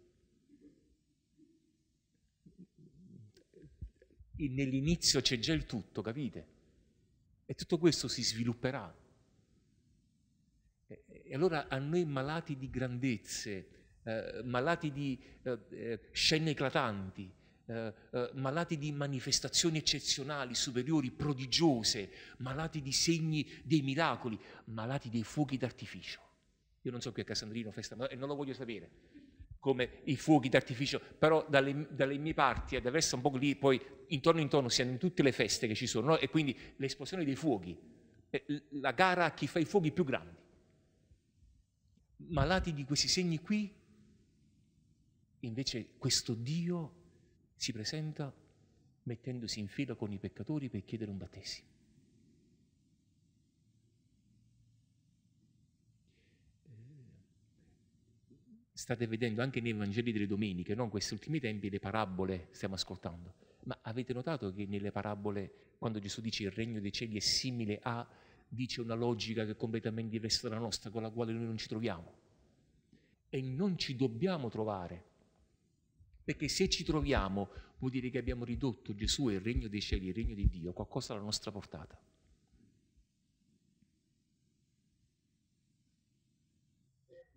Nell'inizio c'è già il tutto, capite? E tutto questo si svilupperà e allora a noi malati di grandezze, eh, malati di eh, eh scene eclatanti, eh, eh, malati di manifestazioni eccezionali, superiori, prodigiose, malati di segni dei miracoli, malati dei fuochi d'artificio. Io non so qui a Cassandrino festa, ma eh, non lo voglio sapere, come i fuochi d'artificio, però dalle, dalle mie parti, ad Aversa un po' lì, poi intorno intorno siano in tutte le feste che ci sono, no? e quindi l'esplosione dei fuochi, la gara a chi fa i fuochi più grandi malati di questi segni qui, invece questo Dio si presenta mettendosi in fila con i peccatori per chiedere un battesimo. State vedendo anche nei Vangeli delle domeniche, no? in questi ultimi tempi, le parabole stiamo ascoltando. Ma avete notato che nelle parabole, quando Gesù dice il regno dei cieli è simile a, dice una logica che è completamente diversa dalla nostra, con la quale noi non ci troviamo. E non ci dobbiamo trovare, perché se ci troviamo vuol dire che abbiamo ridotto Gesù e il regno dei cieli, il regno di Dio, qualcosa alla nostra portata.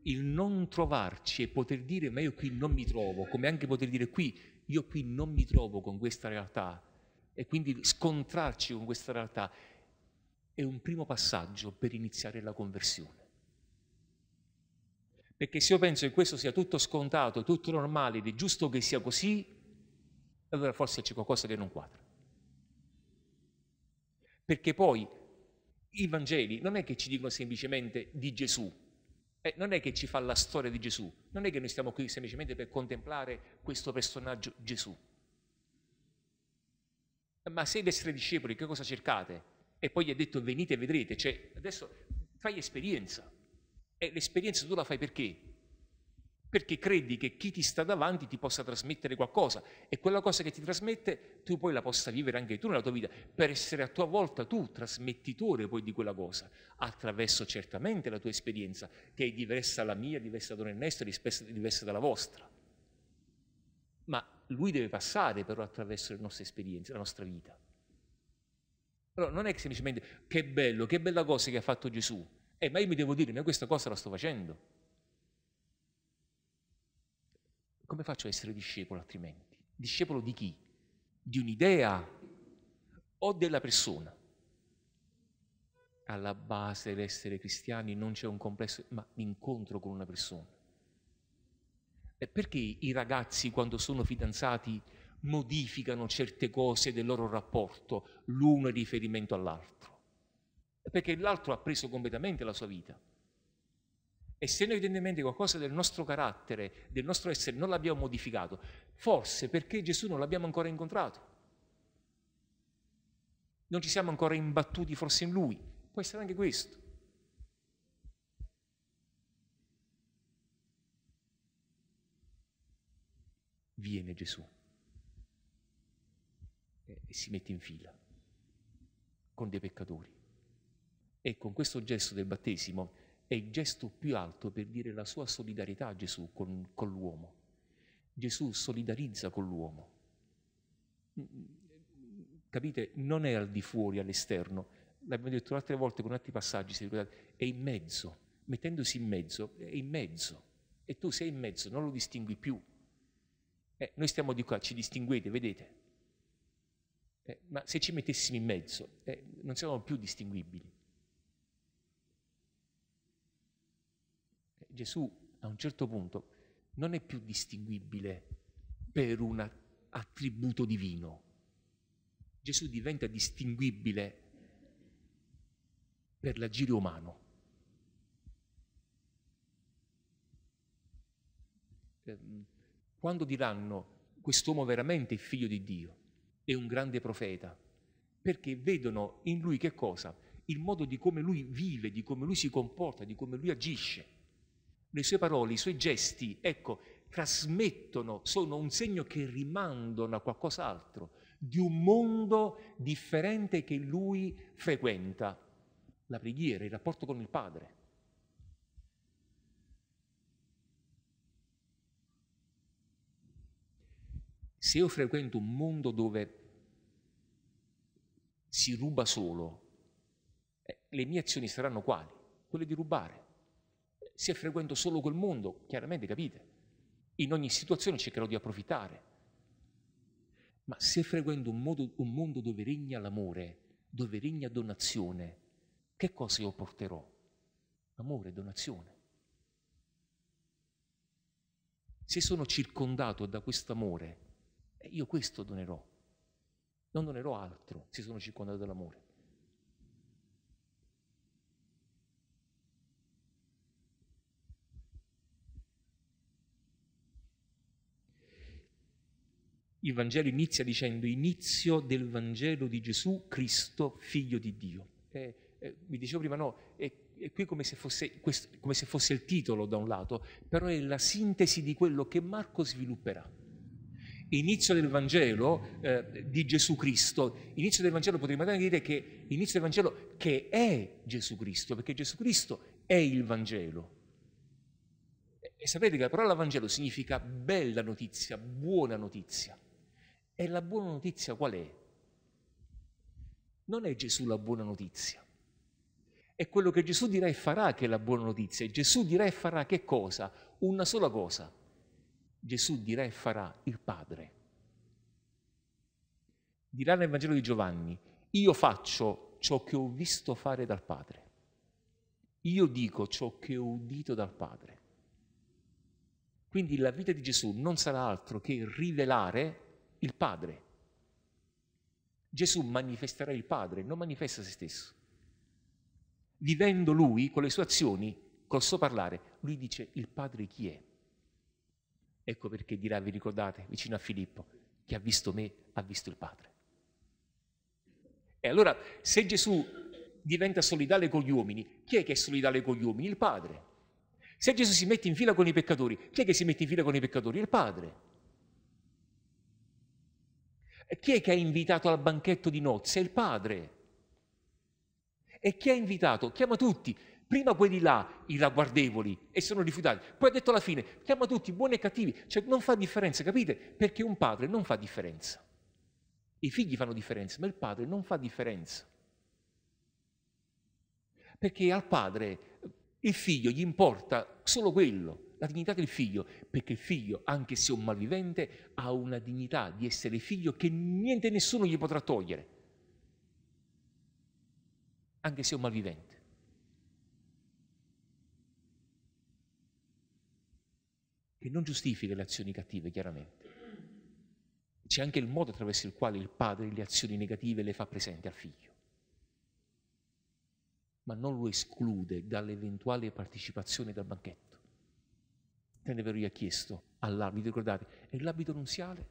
Il non trovarci e poter dire ma io qui non mi trovo, come anche poter dire qui, io qui non mi trovo con questa realtà, e quindi scontrarci con questa realtà è un primo passaggio per iniziare la conversione. Perché se io penso che questo sia tutto scontato, tutto normale ed è giusto che sia così, allora forse c'è qualcosa che non quadra. Perché poi i Vangeli non è che ci dicono semplicemente di Gesù, eh, non è che ci fa la storia di Gesù, non è che noi stiamo qui semplicemente per contemplare questo personaggio Gesù. Ma se deve essere discepoli, che cosa cercate? e poi gli ha detto venite e vedrete, cioè adesso fai esperienza e l'esperienza tu la fai perché? Perché credi che chi ti sta davanti ti possa trasmettere qualcosa e quella cosa che ti trasmette tu poi la possa vivere anche tu nella tua vita, per essere a tua volta tu trasmettitore poi di quella cosa, attraverso certamente la tua esperienza, che è diversa dalla mia, diversa da Don Ernesto, diversa dalla vostra. Ma lui deve passare però attraverso le nostre esperienze, la nostra vita. Allora, non è che semplicemente che bello, che bella cosa che ha fatto Gesù. Eh, ma io mi devo dire, ma questa cosa la sto facendo. Come faccio a essere discepolo altrimenti? Discepolo di chi? Di un'idea o della persona? Alla base dell'essere cristiani non c'è un complesso, ma l'incontro con una persona. E eh, perché i ragazzi quando sono fidanzati modificano certe cose del loro rapporto, l'uno in riferimento all'altro, perché l'altro ha preso completamente la sua vita. E se noi evidentemente qualcosa del nostro carattere, del nostro essere, non l'abbiamo modificato, forse perché Gesù non l'abbiamo ancora incontrato. Non ci siamo ancora imbattuti forse in Lui. Può essere anche questo. Viene Gesù e si mette in fila con dei peccatori. E con questo gesto del battesimo è il gesto più alto per dire la sua solidarietà a Gesù con, con l'uomo. Gesù solidarizza con l'uomo. Mm, mm, capite? Non è al di fuori, all'esterno. L'abbiamo detto altre volte con altri passaggi, se ricordate, è in mezzo. Mettendosi in mezzo, è in mezzo. E tu sei in mezzo, non lo distingui più. Eh, noi stiamo di qua, ci distinguete, vedete? Eh, ma se ci mettessimo in mezzo, eh, non siamo più distinguibili. Eh, Gesù a un certo punto non è più distinguibile per un attributo divino. Gesù diventa distinguibile per l'agire umano. Ehm, quando diranno quest'uomo veramente è figlio di Dio, e un grande profeta, perché vedono in lui che cosa? Il modo di come lui vive, di come lui si comporta, di come lui agisce. Le sue parole, i suoi gesti, ecco, trasmettono, sono un segno che rimandano a qualcos'altro, di un mondo differente che lui frequenta, la preghiera, il rapporto con il Padre. Se io frequento un mondo dove si ruba solo, eh, le mie azioni saranno quali? Quelle di rubare. Se frequento solo quel mondo, chiaramente capite, in ogni situazione cercherò di approfittare. Ma se frequento un, modo, un mondo dove regna l'amore, dove regna donazione, che cosa io porterò? Amore, donazione. Se sono circondato da questo amore, eh, io questo donerò, non donerò altro se sono circondato dall'amore. Il Vangelo inizia dicendo inizio del Vangelo di Gesù Cristo, figlio di Dio. Eh, eh, mi dicevo prima no, è, è qui come se, fosse, questo, come se fosse il titolo da un lato, però è la sintesi di quello che Marco svilupperà inizio del Vangelo eh, di Gesù Cristo. Inizio del Vangelo potremmo anche dire che inizio del Vangelo che è Gesù Cristo, perché Gesù Cristo è il Vangelo. E sapete che la parola Vangelo significa bella notizia, buona notizia. E la buona notizia qual è? Non è Gesù la buona notizia. È quello che Gesù dirà e farà che è la buona notizia. Gesù dirà e farà che cosa? Una sola cosa, Gesù dirà e farà il Padre. Dirà nel Vangelo di Giovanni, io faccio ciò che ho visto fare dal Padre. Io dico ciò che ho udito dal Padre. Quindi la vita di Gesù non sarà altro che rivelare il Padre. Gesù manifesterà il Padre, non manifesta se stesso. Vivendo lui con le sue azioni, col suo parlare, lui dice il Padre chi è? Ecco perché dirà, vi ricordate, vicino a Filippo, chi ha visto me ha visto il Padre. E allora, se Gesù diventa solidale con gli uomini, chi è che è solidale con gli uomini? Il Padre. Se Gesù si mette in fila con i peccatori, chi è che si mette in fila con i peccatori? Il Padre. Chi è che ha invitato al banchetto di nozze? Il Padre. E chi ha invitato? Chiama tutti. Prima quelli là, i ragguardevoli, e sono rifiutati. Poi ha detto alla fine, chiama tutti buoni e cattivi, cioè non fa differenza, capite? Perché un padre non fa differenza. I figli fanno differenza, ma il padre non fa differenza. Perché al padre il figlio gli importa solo quello, la dignità del figlio, perché il figlio, anche se è un malvivente, ha una dignità di essere figlio che niente nessuno gli potrà togliere, anche se è un malvivente. che non giustifica le azioni cattive, chiaramente. C'è anche il modo attraverso il quale il padre le azioni negative le fa presenti al figlio, ma non lo esclude dall'eventuale partecipazione dal banchetto. Tenevero gli ha chiesto all'abito, ricordate, è l'abito nuziale?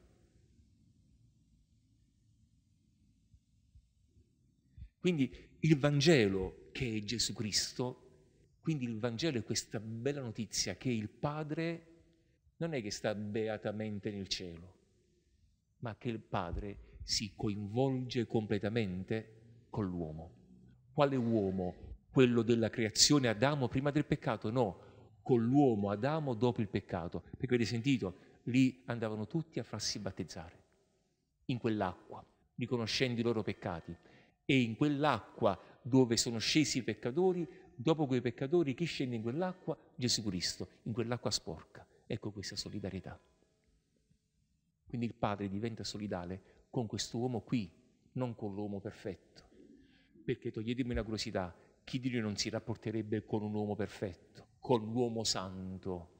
Quindi il Vangelo che è Gesù Cristo, quindi il Vangelo è questa bella notizia che il Padre non è che sta beatamente nel cielo, ma che il Padre si coinvolge completamente con l'uomo. Quale uomo? Quello della creazione Adamo prima del peccato? No, con l'uomo Adamo dopo il peccato. Perché avete sentito? Lì andavano tutti a farsi battezzare, in quell'acqua, riconoscendo i loro peccati. E in quell'acqua dove sono scesi i peccatori, dopo quei peccatori chi scende in quell'acqua? Gesù Cristo, in quell'acqua sporca Ecco questa solidarietà. Quindi il padre diventa solidale con questo uomo qui, non con l'uomo perfetto. Perché toglietemi una curiosità, chi di noi non si rapporterebbe con un uomo perfetto, con l'uomo santo?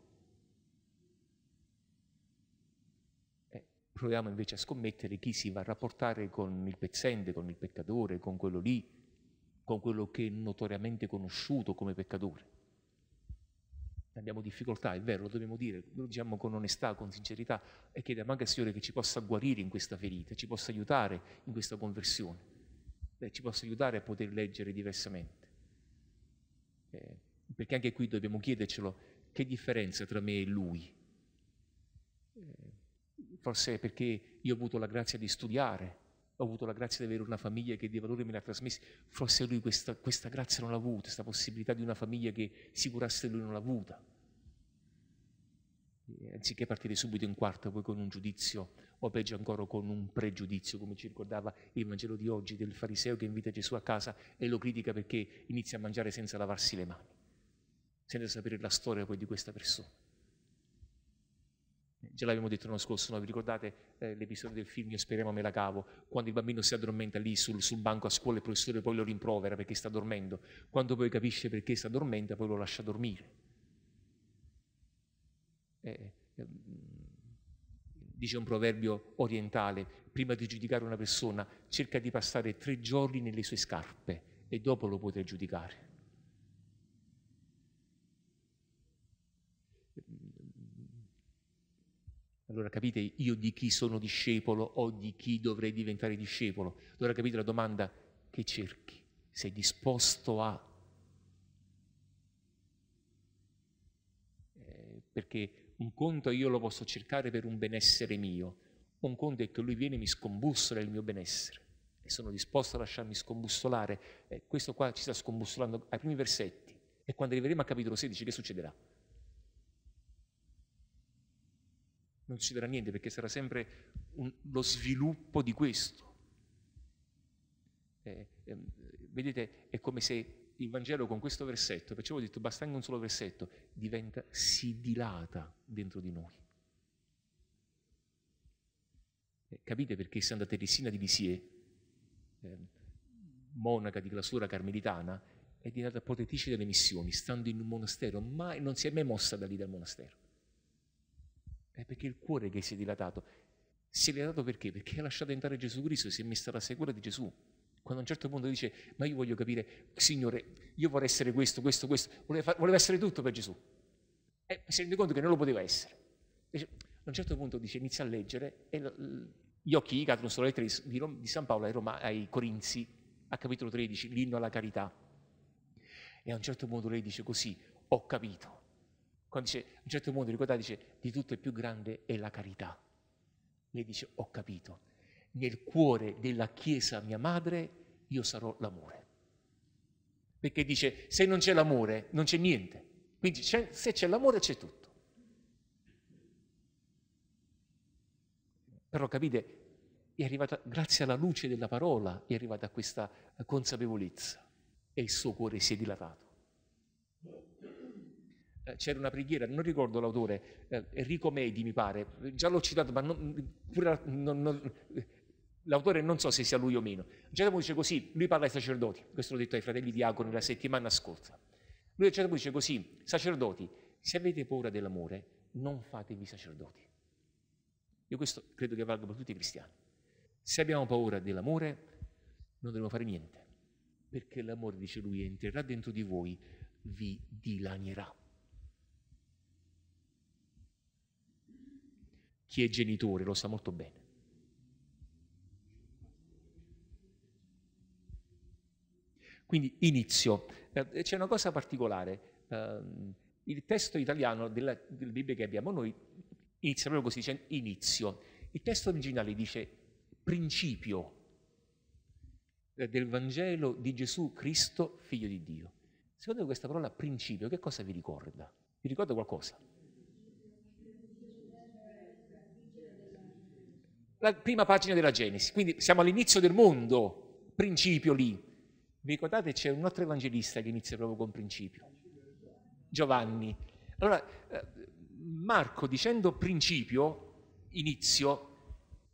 Eh, proviamo invece a scommettere chi si va a rapportare con il pezzente, con il peccatore, con quello lì, con quello che è notoriamente conosciuto come peccatore abbiamo difficoltà, è vero, lo dobbiamo dire, lo diciamo con onestà, con sincerità e chiediamo anche al Signore che ci possa guarire in questa ferita, ci possa aiutare in questa conversione, eh, ci possa aiutare a poter leggere diversamente. Eh, perché anche qui dobbiamo chiedercelo che differenza tra me e Lui. Eh, forse perché io ho avuto la grazia di studiare, ho avuto la grazia di avere una famiglia che di valore me l'ha trasmessa, forse lui questa, questa grazia non l'ha avuta, questa possibilità di una famiglia che si curasse lui non l'ha avuta. E anziché partire subito in quarta poi con un giudizio, o peggio ancora con un pregiudizio, come ci ricordava il Vangelo di oggi del fariseo che invita Gesù a casa e lo critica perché inizia a mangiare senza lavarsi le mani, senza sapere la storia poi di questa persona. Già l'abbiamo detto l'anno scorso, no? vi ricordate eh, l'episodio del film Io speriamo me la cavo, quando il bambino si addormenta lì sul, sul banco a scuola e il professore poi lo rimprovera perché sta dormendo, quando poi capisce perché sta dormendo poi lo lascia dormire. Eh, eh ehm, dice un proverbio orientale, prima di giudicare una persona cerca di passare tre giorni nelle sue scarpe e dopo lo potrai giudicare. Allora capite io di chi sono discepolo o di chi dovrei diventare discepolo. Allora capite la domanda che cerchi. Sei disposto a... Eh, perché un conto io lo posso cercare per un benessere mio, un conto è che lui viene e mi scombussola il mio benessere e sono disposto a lasciarmi scombussolare. Eh, questo qua ci sta scombussolando ai primi versetti e quando arriveremo al capitolo 16 che succederà? non ci darà niente perché sarà sempre un, lo sviluppo di questo. Eh, eh, vedete, è come se il Vangelo con questo versetto, perciò ho detto basta anche un solo versetto, diventa, si dilata dentro di noi. Eh, capite perché Santa Teresina di Lisieux, ehm, monaca di clausura carmelitana, è diventata protettrice delle missioni, stando in un monastero, ma non si è mai mossa da lì dal monastero è perché il cuore che si è dilatato. Si è dilatato perché? Perché ha lasciato entrare Gesù Cristo e si è messa alla sicura di Gesù. Quando a un certo punto dice, ma io voglio capire, Signore, io vorrei essere questo, questo, questo, voleva, voleva essere tutto per Gesù. E eh, si rende conto che non lo poteva essere. Dice, a un certo punto dice, inizia a leggere e gli occhi cadono sulla lettera di, Rom- di, San Paolo ai, Roma- ai Corinzi, a capitolo 13, l'inno alla carità. E a un certo punto lei dice così, ho capito quando dice, a un certo punto ricordate, dice, di tutto il più grande è la carità. Lei dice, ho capito, nel cuore della Chiesa mia madre io sarò l'amore. Perché dice, se non c'è l'amore non c'è niente. Quindi c'è, se c'è l'amore c'è tutto. Però capite, è arrivata, grazie alla luce della parola, è arrivata questa consapevolezza e il suo cuore si è dilatato. Eh, c'era una preghiera, non ricordo l'autore, eh, Enrico Medi mi pare, già l'ho citato, ma non, pure, non, non, l'autore non so se sia lui o meno. Giacomo dice così, lui parla ai sacerdoti, questo l'ho detto ai fratelli diaconi la settimana scorsa. Lui Giacomo dice così, sacerdoti, se avete paura dell'amore, non fatevi sacerdoti. Io questo credo che valga per tutti i cristiani. Se abbiamo paura dell'amore, non dobbiamo fare niente, perché l'amore, dice lui, entrerà dentro di voi, vi dilanierà. chi è genitore lo sa molto bene. Quindi inizio. Eh, c'è una cosa particolare. Eh, il testo italiano della, della, Bibbia che abbiamo noi inizia proprio così, dice inizio. Il testo originale dice principio eh, del Vangelo di Gesù Cristo, figlio di Dio. Secondo voi questa parola principio che cosa vi ricorda? Vi ricorda qualcosa? la prima pagina della Genesi, quindi siamo all'inizio del mondo, principio lì. Vi ricordate c'è un altro evangelista che inizia proprio con principio? Giovanni. Allora, eh, Marco dicendo principio, inizio,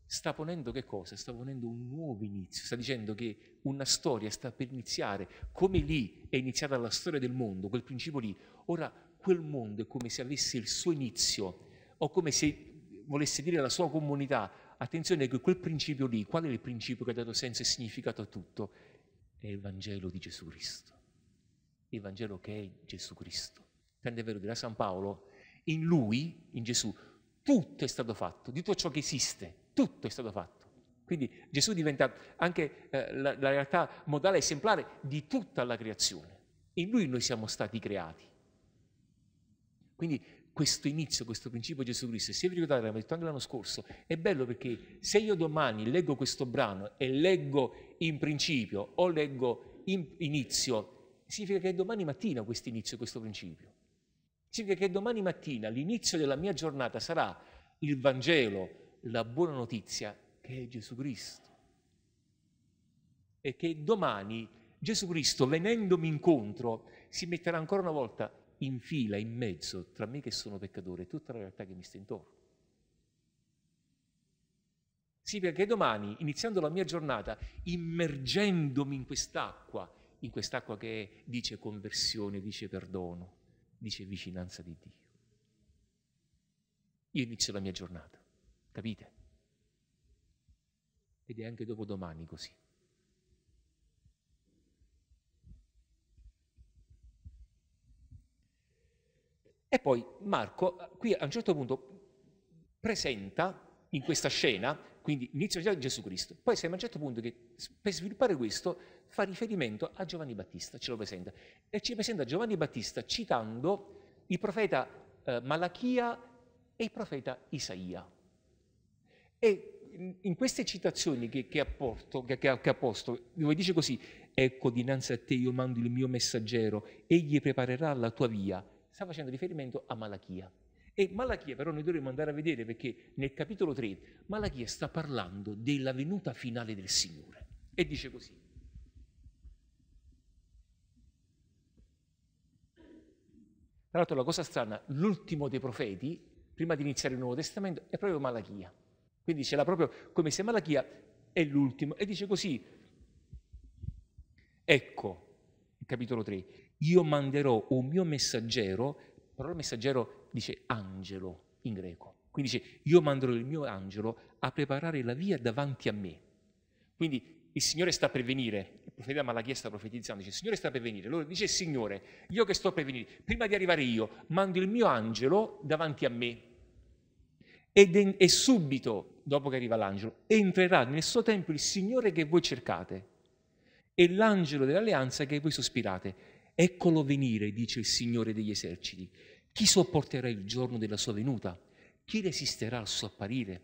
sta ponendo che cosa? Sta ponendo un nuovo inizio, sta dicendo che una storia sta per iniziare, come lì è iniziata la storia del mondo, quel principio lì, ora quel mondo è come se avesse il suo inizio o come se volesse dire la sua comunità, attenzione che quel principio lì, qual è il principio che ha dato senso e significato a tutto? È il Vangelo di Gesù Cristo. Il Vangelo che è Gesù Cristo. Tant'è vero dirà San Paolo, in lui, in Gesù, tutto è stato fatto, di tutto ciò che esiste, tutto è stato fatto. Quindi Gesù diventa anche eh, la, la realtà modale esemplare di tutta la creazione. In lui noi siamo stati creati. Quindi questo inizio, questo principio di Gesù Cristo. Se vi ricordate, l'abbiamo detto anche l'anno scorso, è bello perché se io domani leggo questo brano e leggo in principio o leggo in inizio, significa che è domani mattina questo inizio, questo principio. Significa che domani mattina l'inizio della mia giornata sarà il Vangelo, la buona notizia che è Gesù Cristo. E che domani Gesù Cristo, venendomi incontro, si metterà ancora una volta in fila, in mezzo tra me che sono peccatore e tutta la realtà che mi sta intorno. Sì, perché domani, iniziando la mia giornata, immergendomi in quest'acqua, in quest'acqua che dice conversione, dice perdono, dice vicinanza di Dio, io inizio la mia giornata, capite? Ed è anche dopodomani così. E poi Marco eh, qui a un certo punto presenta in questa scena, quindi inizio già di Gesù Cristo, poi siamo a un certo punto che per sviluppare questo fa riferimento a Giovanni Battista, ce lo presenta, e ci presenta Giovanni Battista citando il profeta eh, Malachia e il profeta Isaia. E in queste citazioni che, che, apporto, che, che, che apposto, dove dice così, ecco dinanzi a te io mando il mio messaggero, egli preparerà la tua via, sta facendo riferimento a Malachia. E Malachia però noi dovremmo andare a vedere perché nel capitolo 3 Malachia sta parlando della venuta finale del Signore e dice così. Tra l'altro la cosa strana, l'ultimo dei profeti, prima di iniziare il Nuovo Testamento, è proprio Malachia. Quindi ce l'ha proprio come se Malachia è l'ultimo. E dice così, ecco, il capitolo 3, io manderò un mio messaggero, la parola messaggero dice angelo in greco, quindi dice io manderò il mio angelo a preparare la via davanti a me. Quindi il Signore sta per venire, il profeta Malachia sta profetizzando, dice il Signore sta per venire, allora dice il Signore, io che sto per venire, prima di arrivare io mando il mio angelo davanti a me ed en- e subito dopo che arriva l'angelo entrerà nel suo tempo il Signore che voi cercate e l'angelo dell'alleanza che voi sospirate Eccolo venire, dice il Signore degli eserciti. Chi sopporterà il giorno della sua venuta? Chi resisterà al suo apparire?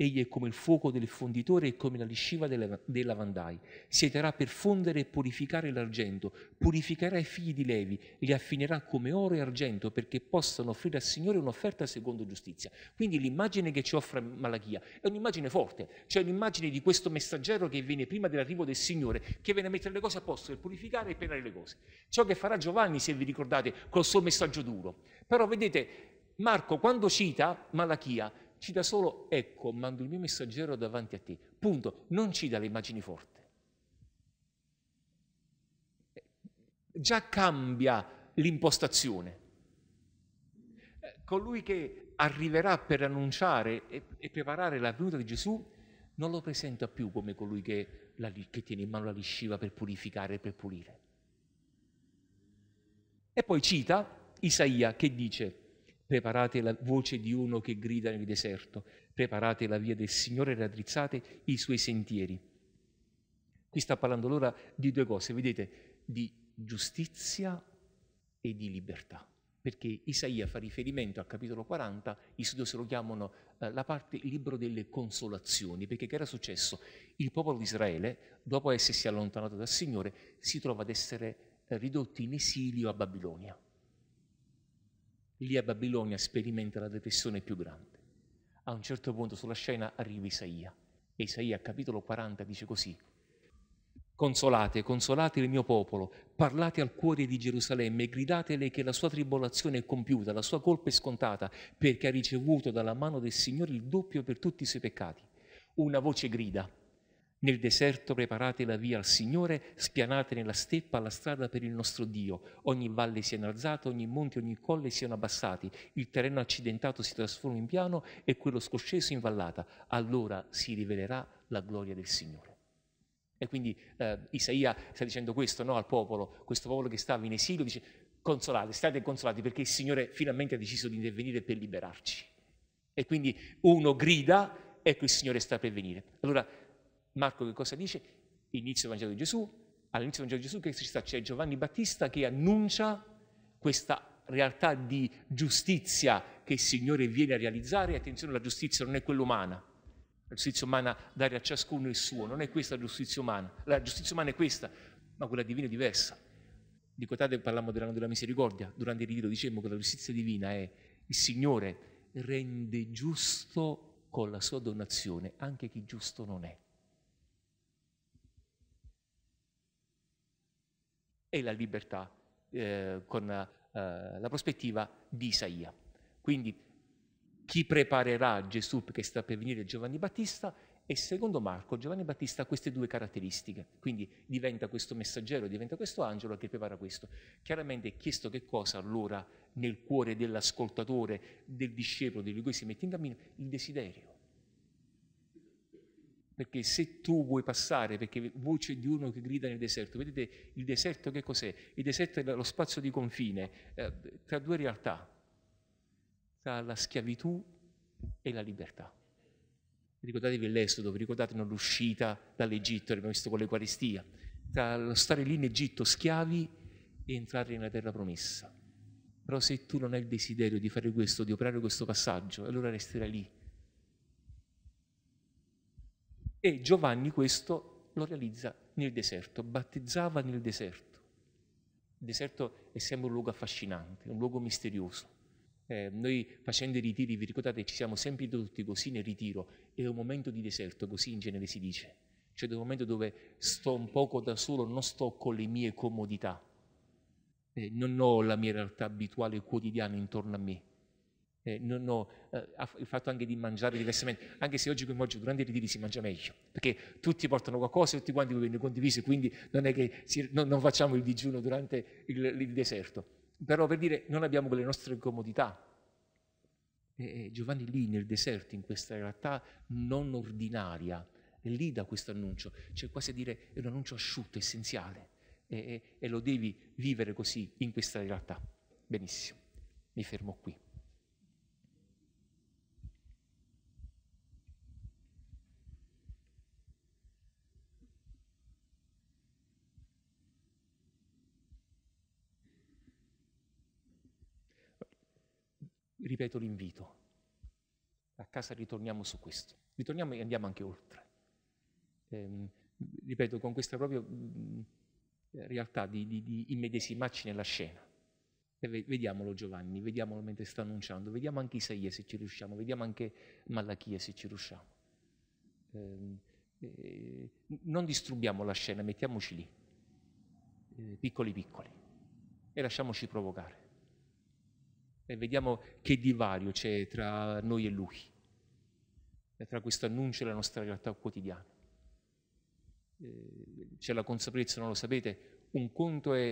Egli è come il fuoco del fonditore e come la lisciva dei lavandai. Sieterà per fondere e purificare l'argento, purificherà i figli di Levi, li affinerà come oro e argento perché possano offrire al Signore un'offerta secondo giustizia. Quindi l'immagine che ci offre Malachia è un'immagine forte, cioè un'immagine di questo messaggero che viene prima dell'arrivo del Signore, che viene a mettere le cose a posto, per purificare e penare le cose. Ciò che farà Giovanni, se vi ricordate, col suo messaggio duro. Però vedete, Marco quando cita Malachia ci dà solo, ecco, mando il mio messaggero davanti a te, punto, non ci dà le immagini forti. Eh, già cambia l'impostazione. Eh, colui che arriverà per annunciare e, e preparare la venuta di Gesù non lo presenta più come colui che, la, che tiene in mano la lisciva per purificare, per pulire. E poi cita Isaia che dice, preparate la voce di uno che grida nel deserto, preparate la via del Signore, raddrizzate i suoi sentieri. Qui sta parlando allora di due cose, vedete, di giustizia e di libertà, perché Isaia fa riferimento al capitolo 40, i studiosi lo chiamano eh, la parte il libro delle consolazioni, perché che era successo? Il popolo di Israele, dopo essersi allontanato dal Signore, si trova ad essere eh, ridotto in esilio a Babilonia Lì a Babilonia sperimenta la depressione più grande. A un certo punto sulla scena arriva Isaia. E Isaia capitolo 40 dice così, Consolate, consolate il mio popolo, parlate al cuore di Gerusalemme, e gridatele che la sua tribolazione è compiuta, la sua colpa è scontata, perché ha ricevuto dalla mano del Signore il doppio per tutti i suoi peccati. Una voce grida, nel deserto preparate la via al Signore, spianate nella steppa la strada per il nostro Dio. Ogni valle sia innalzata, ogni monte, ogni colle siano abbassati, il terreno accidentato si trasforma in piano e quello scosceso in vallata. Allora si rivelerà la gloria del Signore. E quindi eh, Isaia sta dicendo questo no, al popolo, questo popolo che stava in esilio, dice consolate, state consolati perché il Signore finalmente ha deciso di intervenire per liberarci. E quindi uno grida, ecco il Signore sta per venire. Allora Marco che cosa dice? Inizio del Vangelo di Gesù, all'inizio del Vangelo di Gesù che ci sta? C'è Giovanni Battista che annuncia questa realtà di giustizia che il Signore viene a realizzare. Attenzione, la giustizia non è quella umana, la giustizia umana dare a ciascuno il suo, non è questa la giustizia umana, la giustizia umana è questa, ma quella divina è diversa. Di Cotate parliamo dell'anno della misericordia, durante il ritiro dicevamo che la giustizia divina è il Signore rende giusto con la sua donazione anche chi giusto non è. e la libertà eh, con eh, la prospettiva di Isaia. Quindi chi preparerà Gesù perché sta per venire Giovanni Battista e secondo Marco Giovanni Battista ha queste due caratteristiche, quindi diventa questo messaggero, diventa questo angelo che prepara questo. Chiaramente è chiesto che cosa allora nel cuore dell'ascoltatore, del discepolo, di cui si mette in cammino, il desiderio. Perché se tu vuoi passare, perché voce di uno che grida nel deserto, vedete il deserto che cos'è? Il deserto è lo spazio di confine eh, tra due realtà, tra la schiavitù e la libertà. Ricordatevi l'esodo, vi ricordate l'uscita dall'Egitto, l'abbiamo visto con l'Eucaristia, tra lo stare lì in Egitto schiavi e entrare nella terra promessa. Però se tu non hai il desiderio di fare questo, di operare questo passaggio, allora resterai lì e Giovanni questo lo realizza nel deserto, battezzava nel deserto. Il deserto è sempre un luogo affascinante, un luogo misterioso. Eh, noi facendo i ritiri, vi ricordate, ci siamo sempre tutti così nel ritiro, è un momento di deserto, così in genere si dice. Cioè è un momento dove sto un poco da solo, non sto con le mie comodità, eh, non ho la mia realtà abituale quotidiana intorno a me eh, non ho eh, il fatto anche di mangiare diversamente, anche se oggi come oggi durante i ritiri si mangia meglio, perché tutti portano qualcosa e tutti quanti vengono condivisi, quindi non è che si, no, non facciamo il digiuno durante il, il, deserto. Però per dire, non abbiamo quelle nostre comodità. E Giovanni lì nel deserto, in questa realtà non ordinaria, lì da questo annuncio, cioè quasi a dire è un annuncio asciutto, essenziale, e, e, e lo devi vivere così in questa realtà. Benissimo, mi fermo qui. ripeto l'invito. A casa ritorniamo su questo. Ritorniamo e andiamo anche oltre. Eh, ripeto, con questa proprio mh, mm, realtà di, di, di immedesimarci nella scena. E vediamolo Giovanni, vediamolo mentre sta annunciando, vediamo anche Isaia se ci riusciamo, vediamo anche Malachia se ci riusciamo. Eh, eh, non disturbiamo la scena, mettiamoci lì, eh, piccoli piccoli, e lasciamoci provocare. E vediamo che divario c'è tra noi e Lui, e tra questo annuncio e la nostra realtà quotidiana. C'è la consapevolezza, non lo sapete, un conto è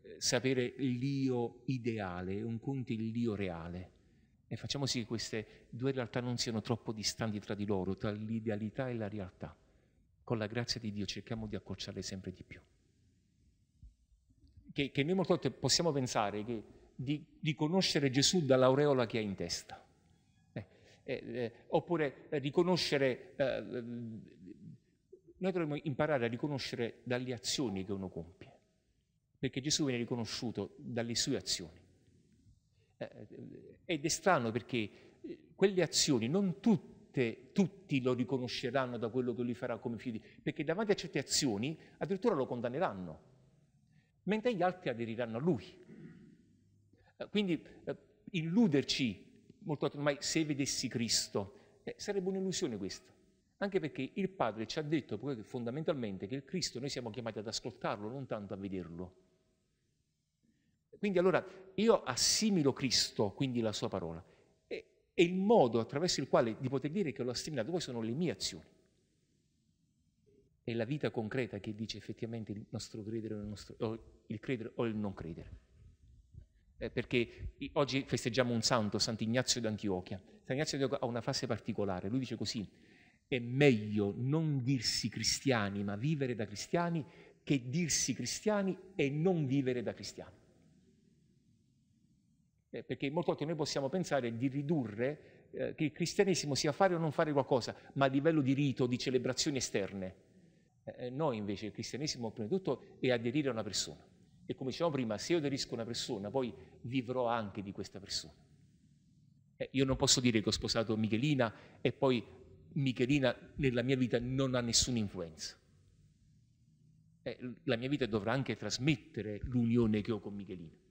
eh, sapere l'io ideale, un conto è l'io reale. E facciamo sì che queste due realtà non siano troppo distanti tra di loro, tra l'idealità e la realtà. Con la grazia di Dio cerchiamo di accorciarle sempre di più. Che, che noi molte volte possiamo pensare che di, di conoscere Gesù dall'aureola che ha in testa. Eh, eh, eh oppure riconoscere, eh, eh, noi dovremmo imparare a riconoscere dalle azioni che uno compie, perché Gesù viene riconosciuto dalle sue azioni. ed è strano perché quelle azioni non tutte tutti lo riconosceranno da quello che lui farà come figlio, perché davanti a certe azioni addirittura lo condanneranno, mentre gli altri aderiranno a lui. Eh, quindi eh, illuderci, molto ormai, se vedessi Cristo, eh, sarebbe un'illusione questa. Anche perché il Padre ci ha detto fondamentalmente che il Cristo noi siamo chiamati ad ascoltarlo, non tanto a vederlo. Quindi allora io assimilo Cristo, quindi la sua parola, e, e il modo attraverso il quale di poter dire che l'ho assimilato, poi sono le mie azioni. È la vita concreta che dice effettivamente il nostro credere o il, nostro, o il credere o il non credere eh, perché oggi festeggiamo un santo, Sant'Ignazio d'Antiochia. Sant'Ignazio d'Antiochia ha una frase particolare, lui dice così, è meglio non dirsi cristiani ma vivere da cristiani che dirsi cristiani e non vivere da cristiani. Eh, perché molte volte noi possiamo pensare di ridurre eh, che il cristianesimo sia fare o non fare qualcosa, ma a livello di rito, di celebrazioni esterne. Eh, eh noi invece il cristianesimo prima di tutto è aderire a una persona. E come dicevamo prima, se io aderisco a una persona, poi vivrò anche di questa persona. Eh, io non posso dire che ho sposato Michelina e poi Michelina nella mia vita non ha nessuna influenza. Eh, la mia vita dovrà anche trasmettere l'unione che ho con Michelina.